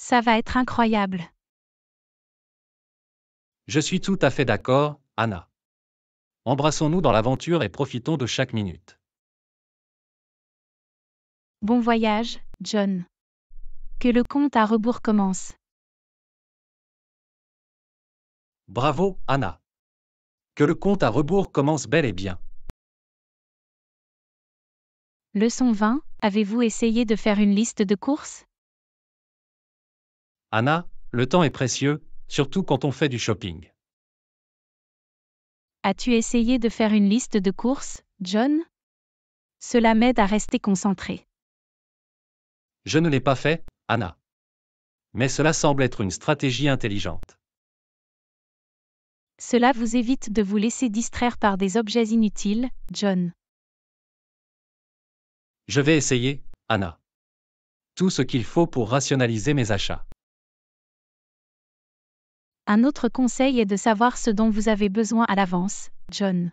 [SPEAKER 1] Ça va être incroyable.
[SPEAKER 2] Je suis tout à fait d'accord, Anna. Embrassons-nous dans l'aventure et profitons de chaque minute.
[SPEAKER 1] Bon voyage, John. Que le compte à rebours commence.
[SPEAKER 2] Bravo, Anna. Que le compte à rebours commence bel et bien.
[SPEAKER 1] Leçon 20, avez-vous essayé de faire une liste de courses
[SPEAKER 2] Anna, le temps est précieux, surtout quand on fait du shopping.
[SPEAKER 1] As-tu essayé de faire une liste de courses, John Cela m'aide à rester concentré.
[SPEAKER 2] Je ne l'ai pas fait, Anna. Mais cela semble être une stratégie intelligente.
[SPEAKER 1] Cela vous évite de vous laisser distraire par des objets inutiles, John.
[SPEAKER 2] Je vais essayer, Anna. Tout ce qu'il faut pour rationaliser mes achats.
[SPEAKER 1] Un autre conseil est de savoir ce dont vous avez besoin à l'avance, John.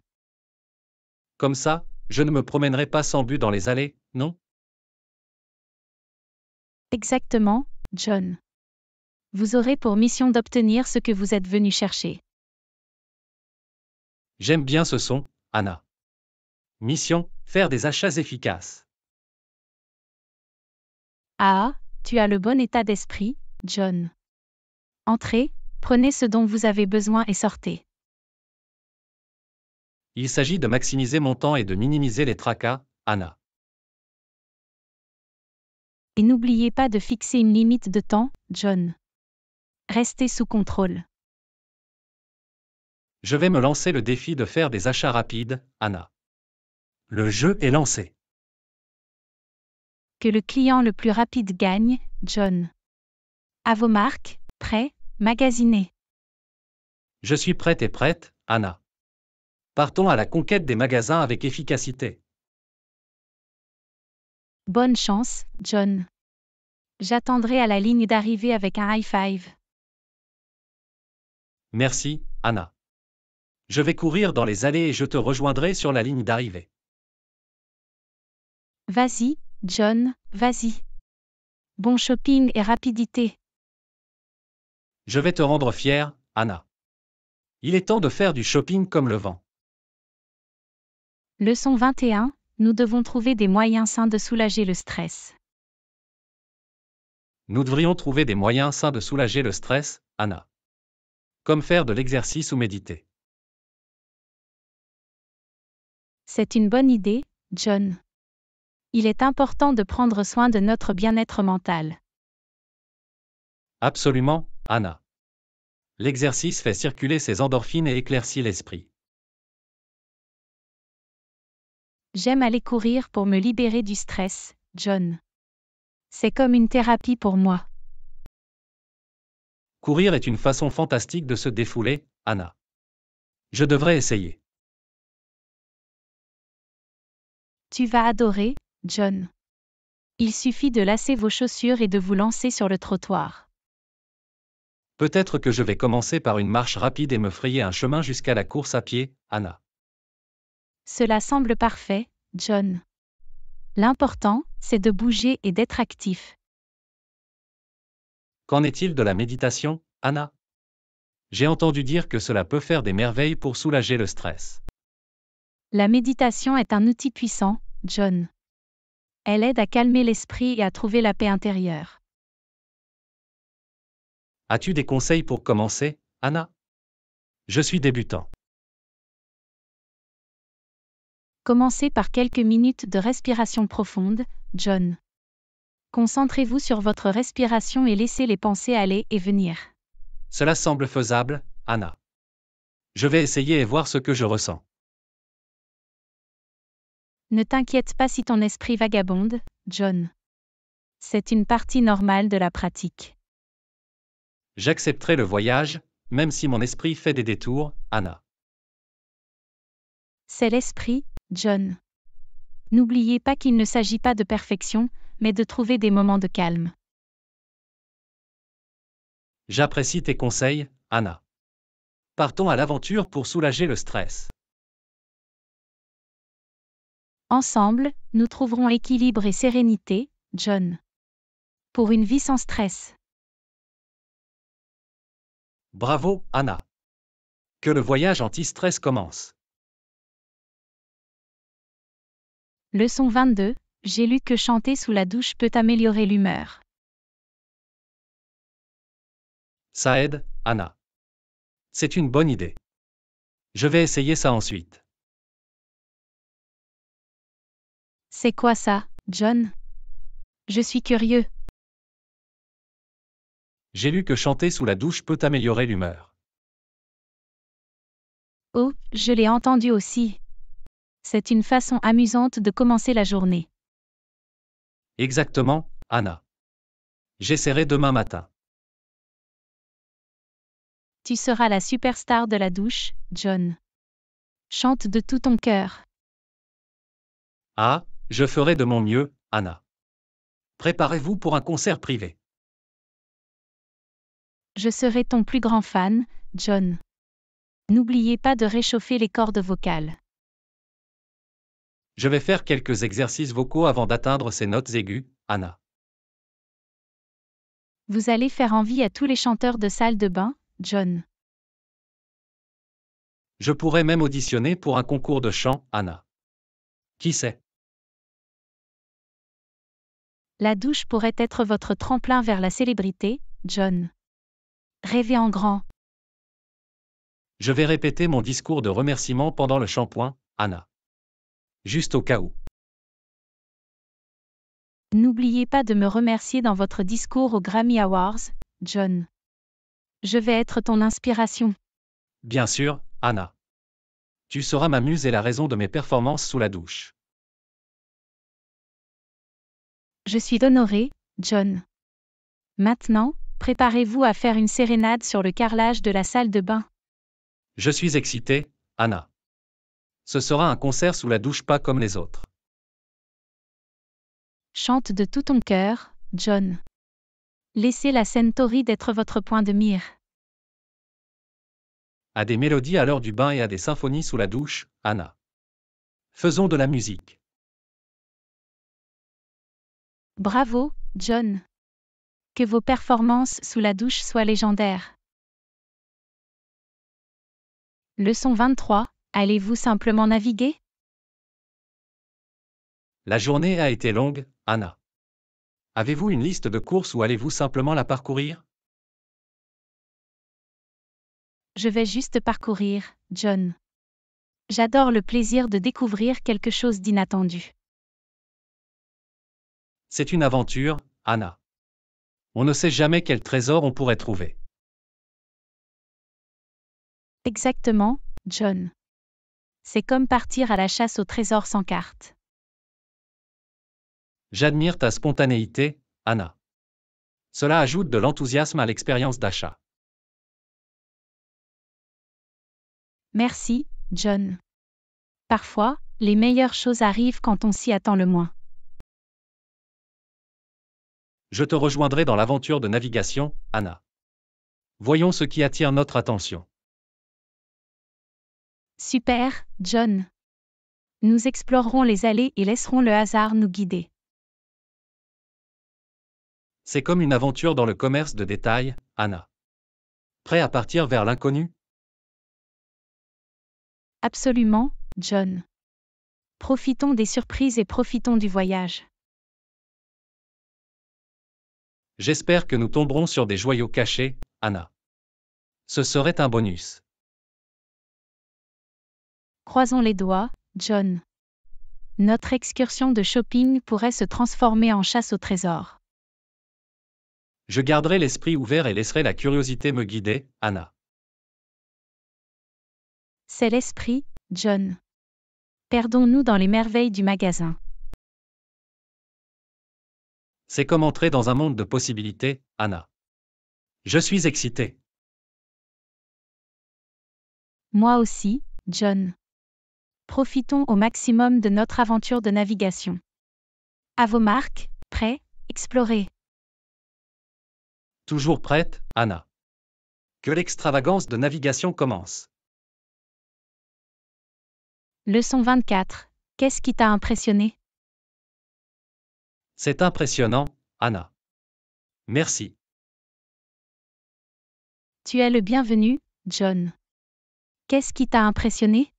[SPEAKER 2] Comme ça, je ne me promènerai pas sans but dans les allées, non
[SPEAKER 1] Exactement, John. Vous aurez pour mission d'obtenir ce que vous êtes venu chercher.
[SPEAKER 2] J'aime bien ce son, Anna. Mission, faire des achats efficaces.
[SPEAKER 1] Ah, tu as le bon état d'esprit, John. Entrez, Prenez ce dont vous avez besoin et sortez.
[SPEAKER 2] Il s'agit de maximiser mon temps et de minimiser les tracas, Anna.
[SPEAKER 1] Et n'oubliez pas de fixer une limite de temps, John. Restez sous contrôle.
[SPEAKER 2] Je vais me lancer le défi de faire des achats rapides, Anna. Le jeu est lancé.
[SPEAKER 1] Que le client le plus rapide gagne, John. À vos marques, prêts Magasiner.
[SPEAKER 2] Je suis prête et prête, Anna. Partons à la conquête des magasins avec efficacité.
[SPEAKER 1] Bonne chance, John. J'attendrai à la ligne d'arrivée avec un high five.
[SPEAKER 2] Merci, Anna. Je vais courir dans les allées et je te rejoindrai sur la ligne d'arrivée.
[SPEAKER 1] Vas-y, John, vas-y. Bon shopping et rapidité.
[SPEAKER 2] Je vais te rendre fière, Anna. Il est temps de faire du shopping comme le vent.
[SPEAKER 1] Leçon 21. Nous devons trouver des moyens sains de soulager le stress.
[SPEAKER 2] Nous devrions trouver des moyens sains de soulager le stress, Anna. Comme faire de l'exercice ou méditer.
[SPEAKER 1] C'est une bonne idée, John. Il est important de prendre soin de notre bien-être mental.
[SPEAKER 2] Absolument, Anna. L'exercice fait circuler ses endorphines et éclaircit l'esprit.
[SPEAKER 1] J'aime aller courir pour me libérer du stress, John. C'est comme une thérapie pour moi.
[SPEAKER 2] Courir est une façon fantastique de se défouler, Anna. Je devrais essayer.
[SPEAKER 1] Tu vas adorer, John. Il suffit de lasser vos chaussures et de vous lancer sur le trottoir.
[SPEAKER 2] Peut-être que je vais commencer par une marche rapide et me frayer un chemin jusqu'à la course à pied, Anna.
[SPEAKER 1] Cela semble parfait, John. L'important, c'est de bouger et d'être actif.
[SPEAKER 2] Qu'en est-il de la méditation, Anna J'ai entendu dire que cela peut faire des merveilles pour soulager le stress.
[SPEAKER 1] La méditation est un outil puissant, John. Elle aide à calmer l'esprit et à trouver la paix intérieure.
[SPEAKER 2] As-tu des conseils pour commencer, Anna Je suis débutant.
[SPEAKER 1] Commencez par quelques minutes de respiration profonde, John. Concentrez-vous sur votre respiration et laissez les pensées aller et venir.
[SPEAKER 2] Cela semble faisable, Anna. Je vais essayer et voir ce que je ressens.
[SPEAKER 1] Ne t'inquiète pas si ton esprit vagabonde, John. C'est une partie normale de la pratique.
[SPEAKER 2] J'accepterai le voyage, même si mon esprit fait des détours, Anna.
[SPEAKER 1] C'est l'esprit, John. N'oubliez pas qu'il ne s'agit pas de perfection, mais de trouver des moments de calme.
[SPEAKER 2] J'apprécie tes conseils, Anna. Partons à l'aventure pour soulager le stress.
[SPEAKER 1] Ensemble, nous trouverons équilibre et sérénité, John. Pour une vie sans stress.
[SPEAKER 2] Bravo, Anna. Que le voyage anti-stress commence.
[SPEAKER 1] Leçon 22. J'ai lu que chanter sous la douche peut améliorer l'humeur.
[SPEAKER 3] Ça aide, Anna. C'est une
[SPEAKER 2] bonne idée. Je vais essayer ça ensuite.
[SPEAKER 1] C'est quoi ça, John Je suis curieux.
[SPEAKER 2] J'ai lu que chanter sous la douche peut améliorer l'humeur.
[SPEAKER 1] Oh, je l'ai entendu aussi. C'est une façon amusante de commencer la journée.
[SPEAKER 2] Exactement, Anna. J'essaierai demain matin.
[SPEAKER 1] Tu seras la superstar de la douche, John. Chante de tout ton cœur.
[SPEAKER 2] Ah, je ferai de mon mieux, Anna. Préparez-vous pour un concert privé.
[SPEAKER 1] Je serai ton plus grand fan, John. N'oubliez pas de réchauffer les cordes vocales.
[SPEAKER 2] Je vais faire quelques exercices vocaux avant d'atteindre ces notes aiguës, Anna.
[SPEAKER 1] Vous allez faire envie à tous les chanteurs de salle de bain, John.
[SPEAKER 2] Je pourrais même auditionner pour un concours de chant, Anna. Qui sait
[SPEAKER 1] La douche pourrait être votre tremplin vers la célébrité, John. Rêver en grand.
[SPEAKER 2] Je vais répéter mon discours de remerciement pendant le shampoing, Anna. Juste au cas où.
[SPEAKER 1] N'oubliez pas de me remercier dans votre discours aux Grammy Awards, John. Je vais être ton inspiration.
[SPEAKER 2] Bien sûr, Anna. Tu seras ma muse et la raison de mes performances sous la douche.
[SPEAKER 1] Je suis honoré, John. Maintenant, Préparez-vous à faire une sérénade sur le carrelage de la salle de bain.
[SPEAKER 2] Je suis excitée, Anna. Ce sera un concert sous la douche pas comme les autres.
[SPEAKER 1] Chante de tout ton cœur, John. Laissez la scène torride être votre point de mire.
[SPEAKER 2] À des mélodies à l'heure du bain et à des symphonies sous la douche, Anna. Faisons de la musique.
[SPEAKER 1] Bravo, John que vos performances sous la douche soient légendaires. Leçon 23. Allez-vous simplement naviguer
[SPEAKER 2] La journée a été longue, Anna. Avez-vous une liste de courses ou allez-vous simplement la parcourir
[SPEAKER 1] Je vais juste parcourir, John. J'adore le plaisir de découvrir quelque chose d'inattendu.
[SPEAKER 2] C'est une aventure, Anna on ne sait jamais quel trésor on pourrait trouver.
[SPEAKER 1] Exactement, John. C'est comme partir à la chasse au trésor sans carte.
[SPEAKER 2] J'admire ta spontanéité, Anna. Cela ajoute de l'enthousiasme à l'expérience d'achat.
[SPEAKER 1] Merci, John. Parfois, les meilleures choses arrivent quand on s'y attend le moins.
[SPEAKER 2] Je te rejoindrai dans l'aventure de navigation, Anna. Voyons ce qui attire notre attention.
[SPEAKER 1] Super, John. Nous explorerons les allées et laisserons le hasard nous guider.
[SPEAKER 2] C'est comme une aventure dans le commerce de détail, Anna. Prêt à partir vers l'inconnu
[SPEAKER 1] Absolument, John. Profitons des surprises et profitons du voyage.
[SPEAKER 2] J'espère que nous tomberons sur des joyaux cachés, Anna. Ce serait un bonus.
[SPEAKER 1] Croisons les doigts, John. Notre excursion de shopping pourrait se transformer en chasse au trésor.
[SPEAKER 2] Je garderai l'esprit ouvert et laisserai la curiosité me guider, Anna.
[SPEAKER 1] C'est l'esprit, John. Perdons-nous dans les merveilles du magasin.
[SPEAKER 2] C'est comme entrer dans un monde de
[SPEAKER 3] possibilités,
[SPEAKER 2] Anna. Je suis excitée.
[SPEAKER 1] Moi aussi, John. Profitons au maximum de notre aventure de navigation. À vos marques, prêts, explorez.
[SPEAKER 2] Toujours prête, Anna. Que l'extravagance de navigation commence.
[SPEAKER 1] Leçon 24. Qu'est-ce qui t'a impressionné
[SPEAKER 2] c'est impressionnant, Anna. Merci.
[SPEAKER 1] Tu es le bienvenu, John. Qu'est-ce qui t'a impressionné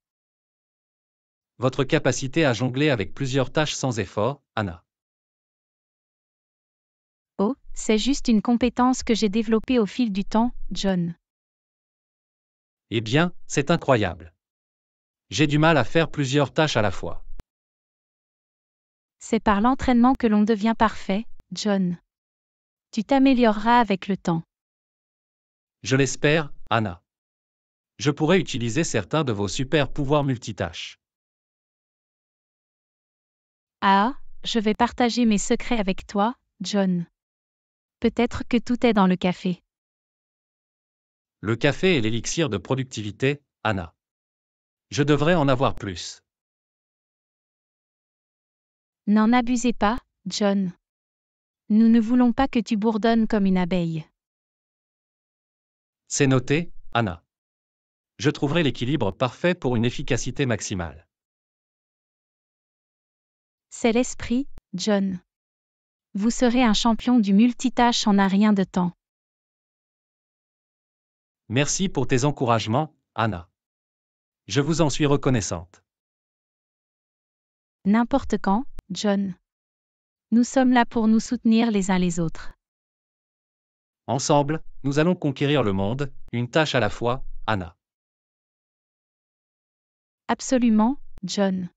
[SPEAKER 2] Votre capacité à jongler avec plusieurs tâches sans effort, Anna.
[SPEAKER 1] Oh, c'est juste une compétence que j'ai développée au fil du temps, John.
[SPEAKER 2] Eh bien, c'est incroyable. J'ai du mal à faire plusieurs tâches à la fois.
[SPEAKER 1] C'est par l'entraînement que l'on devient parfait, John. Tu t'amélioreras avec le temps.
[SPEAKER 2] Je l'espère, Anna. Je pourrais utiliser certains de vos super pouvoirs multitâches.
[SPEAKER 1] Ah, je vais partager mes secrets avec toi, John. Peut-être que tout est dans le café.
[SPEAKER 2] Le café est l'élixir de productivité, Anna. Je devrais en avoir plus.
[SPEAKER 1] N'en abusez pas, John. Nous ne voulons pas que tu bourdonnes comme une abeille.
[SPEAKER 2] C'est noté, Anna. Je trouverai l'équilibre parfait pour une efficacité maximale.
[SPEAKER 1] C'est l'esprit, John. Vous serez un champion du multitâche en un rien de temps.
[SPEAKER 2] Merci pour tes encouragements, Anna. Je vous en suis reconnaissante.
[SPEAKER 1] N'importe quand, John. Nous sommes là pour nous soutenir les uns les autres.
[SPEAKER 2] Ensemble, nous allons conquérir le monde, une tâche à la fois, Anna.
[SPEAKER 1] Absolument, John.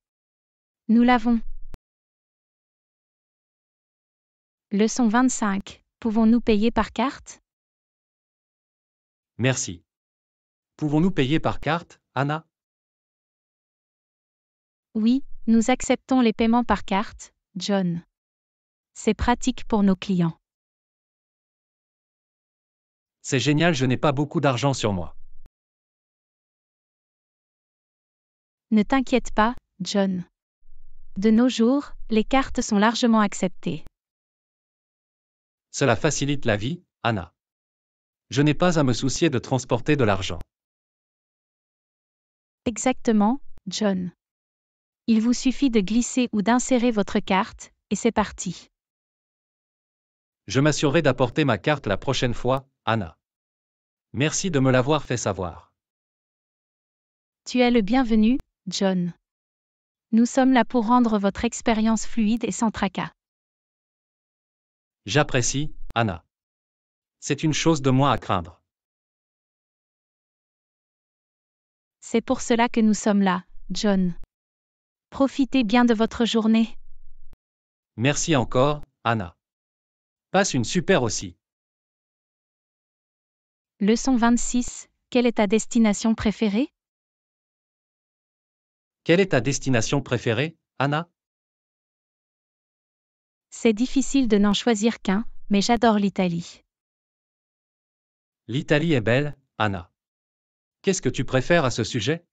[SPEAKER 1] Nous l'avons. Leçon 25. Pouvons-nous payer par carte
[SPEAKER 2] Merci. Pouvons-nous payer par carte, Anna
[SPEAKER 1] Oui, nous acceptons les paiements par carte, John. C'est pratique pour nos clients.
[SPEAKER 2] C'est génial, je n'ai pas beaucoup d'argent sur moi.
[SPEAKER 1] Ne t'inquiète pas, John. De nos jours, les cartes sont largement acceptées.
[SPEAKER 2] Cela facilite la vie, Anna. Je n'ai pas à me soucier de transporter de l'argent.
[SPEAKER 1] Exactement, John. Il vous suffit de glisser ou d'insérer votre carte, et c'est parti.
[SPEAKER 2] Je m'assurerai d'apporter ma carte la prochaine fois, Anna. Merci de me l'avoir fait savoir.
[SPEAKER 1] Tu es le bienvenu, John. Nous sommes là pour rendre votre expérience fluide et sans tracas.
[SPEAKER 2] J'apprécie, Anna.
[SPEAKER 3] C'est une chose de moins à craindre.
[SPEAKER 1] C'est pour cela que nous sommes là, John. Profitez bien de votre journée.
[SPEAKER 2] Merci encore, Anna. Passe une super aussi.
[SPEAKER 1] Leçon 26. Quelle est ta destination préférée
[SPEAKER 2] Quelle est ta destination préférée, Anna
[SPEAKER 1] C'est difficile de n'en choisir qu'un, mais j'adore l'Italie.
[SPEAKER 3] L'Italie est belle, Anna. Qu'est-ce que tu
[SPEAKER 2] préfères à ce sujet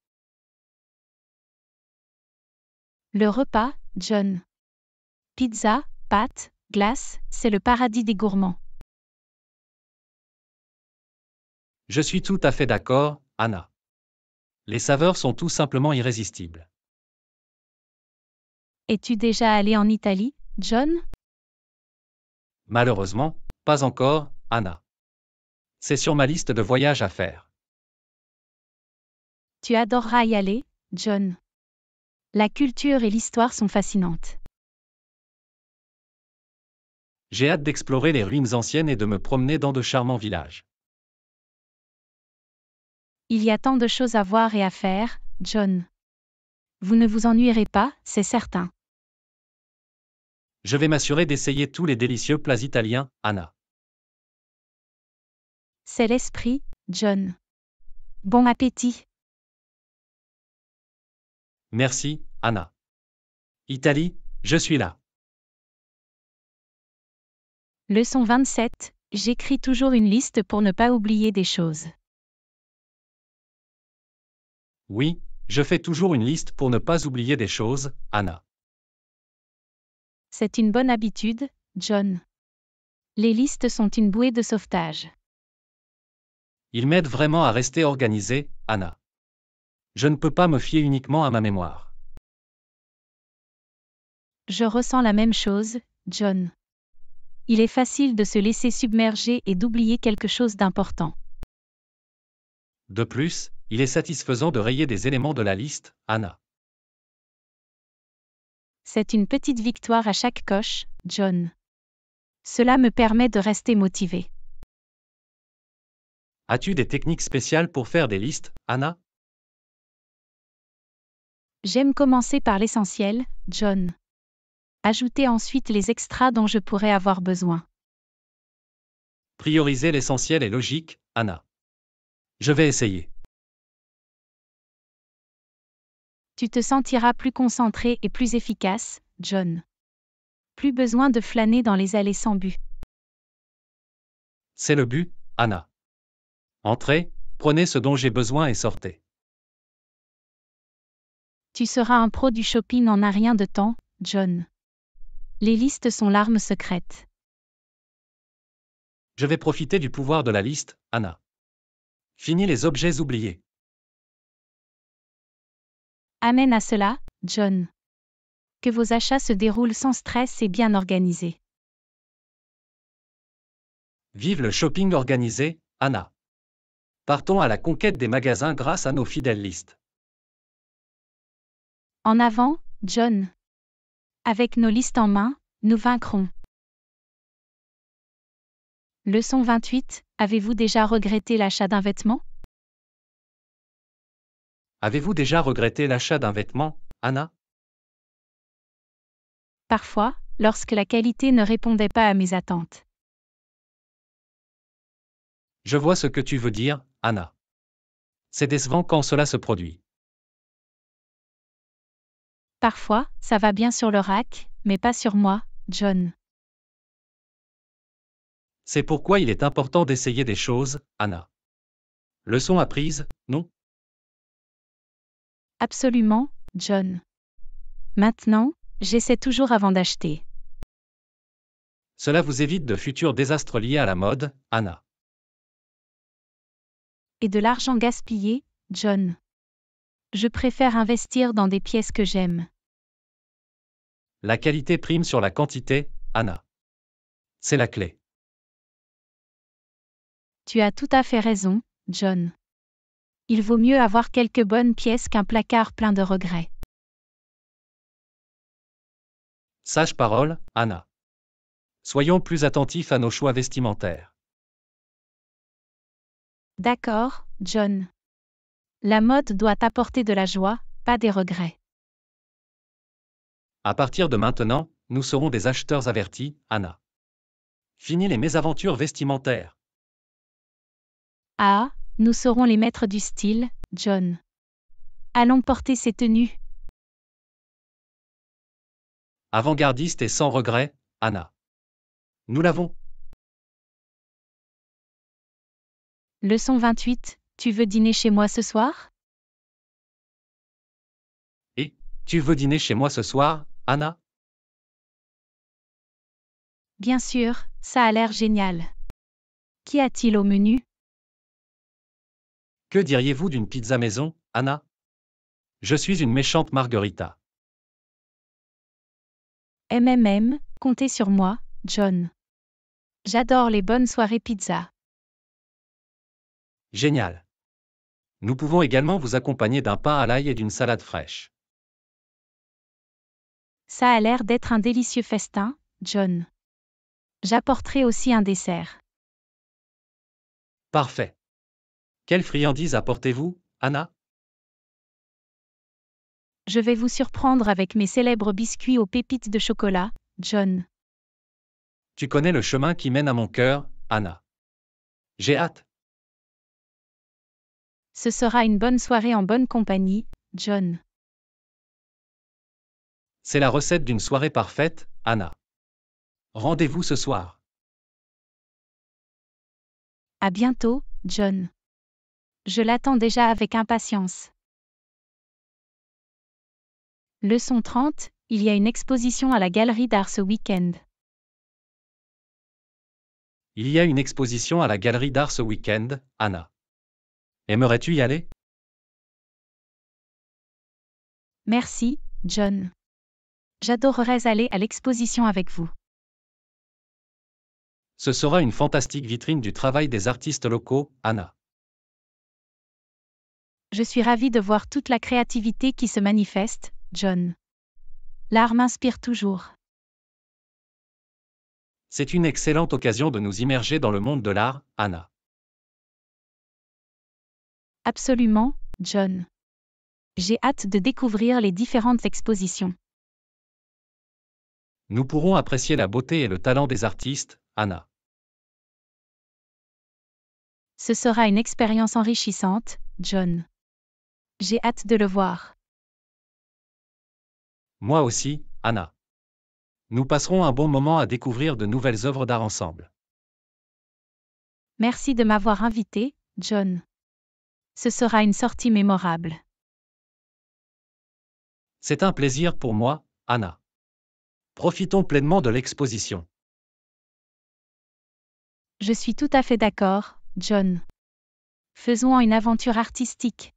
[SPEAKER 1] Le repas, John. Pizza, pâtes, glace, c'est le paradis des gourmands.
[SPEAKER 2] Je suis tout à fait d'accord, Anna. Les saveurs sont tout simplement irrésistibles.
[SPEAKER 1] Es-tu déjà allé en Italie, John
[SPEAKER 2] Malheureusement, pas encore, Anna. C'est sur ma liste de voyages à faire.
[SPEAKER 1] Tu adoreras y aller, John. La culture et l'histoire sont fascinantes.
[SPEAKER 2] J'ai hâte d'explorer les ruines anciennes et de me promener dans de charmants villages.
[SPEAKER 1] Il y a tant de choses à voir et à faire, John. Vous ne vous ennuierez pas, c'est certain.
[SPEAKER 2] Je vais m'assurer d'essayer tous les délicieux plats italiens, Anna.
[SPEAKER 1] C'est l'esprit, John. Bon appétit.
[SPEAKER 3] Merci, Anna. Italie,
[SPEAKER 2] je suis là.
[SPEAKER 1] Leçon 27. J'écris toujours une liste pour ne pas oublier des choses.
[SPEAKER 2] Oui, je fais toujours une liste pour ne pas oublier des choses, Anna.
[SPEAKER 1] C'est une bonne habitude, John. Les listes sont une bouée de sauvetage.
[SPEAKER 2] Ils m'aident vraiment à rester organisé, Anna. Je ne peux pas me fier uniquement à ma mémoire.
[SPEAKER 1] Je ressens la même chose, John. Il est facile de se laisser submerger et d'oublier quelque chose d'important.
[SPEAKER 2] De plus, il est satisfaisant de rayer des éléments de la liste, Anna.
[SPEAKER 1] C'est une petite victoire à chaque coche, John. Cela me permet de rester motivé.
[SPEAKER 2] As-tu des techniques spéciales pour faire des listes, Anna
[SPEAKER 1] J'aime commencer par l'essentiel, John. Ajoutez ensuite les extras dont je pourrais avoir besoin.
[SPEAKER 2] Prioriser l'essentiel est logique, Anna. Je vais essayer.
[SPEAKER 1] Tu te sentiras plus concentré et plus efficace, John. Plus besoin de flâner dans les allées sans but.
[SPEAKER 2] C'est le but, Anna. Entrez, prenez ce dont j'ai besoin et sortez.
[SPEAKER 1] Tu seras un pro du shopping en un rien de temps, John. Les listes sont l'arme secrète.
[SPEAKER 2] Je vais profiter du pouvoir de la liste, Anna. Finis les objets oubliés.
[SPEAKER 1] Amen à cela, John. Que vos achats se déroulent sans stress et bien organisés.
[SPEAKER 2] Vive le shopping organisé, Anna. Partons à la conquête des magasins grâce à nos fidèles listes.
[SPEAKER 1] En avant, John. Avec nos listes en main, nous vaincrons. Leçon 28. Avez-vous déjà regretté l'achat d'un vêtement
[SPEAKER 2] Avez-vous déjà regretté l'achat d'un vêtement, Anna
[SPEAKER 1] Parfois, lorsque la qualité ne répondait pas à mes attentes.
[SPEAKER 2] Je vois ce que tu veux dire, Anna. C'est décevant quand cela se produit.
[SPEAKER 1] Parfois, ça va bien sur le rack, mais pas sur moi, John.
[SPEAKER 2] C'est pourquoi il est important d'essayer des choses, Anna. Leçon apprise, non
[SPEAKER 1] Absolument, John. Maintenant, j'essaie toujours avant d'acheter.
[SPEAKER 2] Cela vous évite de futurs désastres liés à la mode, Anna.
[SPEAKER 1] Et de l'argent gaspillé, John. Je préfère investir dans des pièces que j'aime.
[SPEAKER 2] La qualité prime sur la quantité, Anna. C'est la clé.
[SPEAKER 1] Tu as tout à fait raison, John. Il vaut mieux avoir quelques bonnes pièces qu'un placard plein de regrets.
[SPEAKER 2] Sage parole, Anna. Soyons plus attentifs à nos choix vestimentaires.
[SPEAKER 1] D'accord, John. La mode doit apporter de la joie, pas des regrets.
[SPEAKER 2] À partir de maintenant, nous serons des acheteurs avertis, Anna. Fini les mésaventures vestimentaires.
[SPEAKER 1] Ah, nous serons les maîtres du style, John. Allons porter ces tenues.
[SPEAKER 2] Avant-gardiste et sans regret, Anna.
[SPEAKER 1] Nous l'avons. Leçon 28. Tu veux dîner chez moi ce soir
[SPEAKER 2] Et tu veux dîner chez moi ce soir, Anna
[SPEAKER 1] Bien sûr, ça a l'air génial. Qu'y a-t-il au menu
[SPEAKER 2] Que diriez-vous d'une pizza maison, Anna Je suis une méchante margarita.
[SPEAKER 1] MMM, comptez sur moi, John. J'adore les bonnes soirées pizza.
[SPEAKER 2] Génial. Nous pouvons également vous accompagner d'un pain à l'ail et d'une salade fraîche.
[SPEAKER 1] Ça a l'air d'être un délicieux festin, John. J'apporterai aussi un dessert.
[SPEAKER 2] Parfait. Quelle friandise apportez-vous, Anna
[SPEAKER 1] Je vais vous surprendre avec mes célèbres biscuits aux pépites de chocolat, John.
[SPEAKER 2] Tu connais le chemin qui mène à mon cœur, Anna. J'ai hâte.
[SPEAKER 1] Ce sera une bonne soirée en bonne compagnie, John.
[SPEAKER 2] C'est la recette d'une soirée parfaite, Anna. Rendez-vous ce soir.
[SPEAKER 1] À bientôt, John. Je l'attends déjà avec impatience. Leçon 30, il y a une exposition à la Galerie d'Art ce week-end.
[SPEAKER 2] Il y a une exposition à la Galerie d'Art ce week-end, Anna. Aimerais-tu y aller
[SPEAKER 1] Merci, John. J'adorerais aller à l'exposition avec vous.
[SPEAKER 2] Ce sera une fantastique vitrine du travail des artistes locaux, Anna.
[SPEAKER 1] Je suis ravie de voir toute la créativité qui se manifeste, John. L'art m'inspire toujours.
[SPEAKER 2] C'est une excellente occasion de nous immerger dans le monde de l'art, Anna.
[SPEAKER 1] Absolument, John. J'ai hâte de découvrir les différentes expositions.
[SPEAKER 2] Nous pourrons apprécier la beauté et le talent des artistes, Anna.
[SPEAKER 1] Ce sera une expérience enrichissante, John. J'ai hâte de le voir.
[SPEAKER 2] Moi aussi, Anna. Nous passerons un bon moment à découvrir de nouvelles œuvres d'art ensemble.
[SPEAKER 1] Merci de m'avoir invité, John. Ce sera une sortie mémorable.
[SPEAKER 2] C'est un plaisir pour moi, Anna. Profitons pleinement de l'exposition.
[SPEAKER 1] Je suis tout à fait d'accord, John. Faisons une aventure artistique.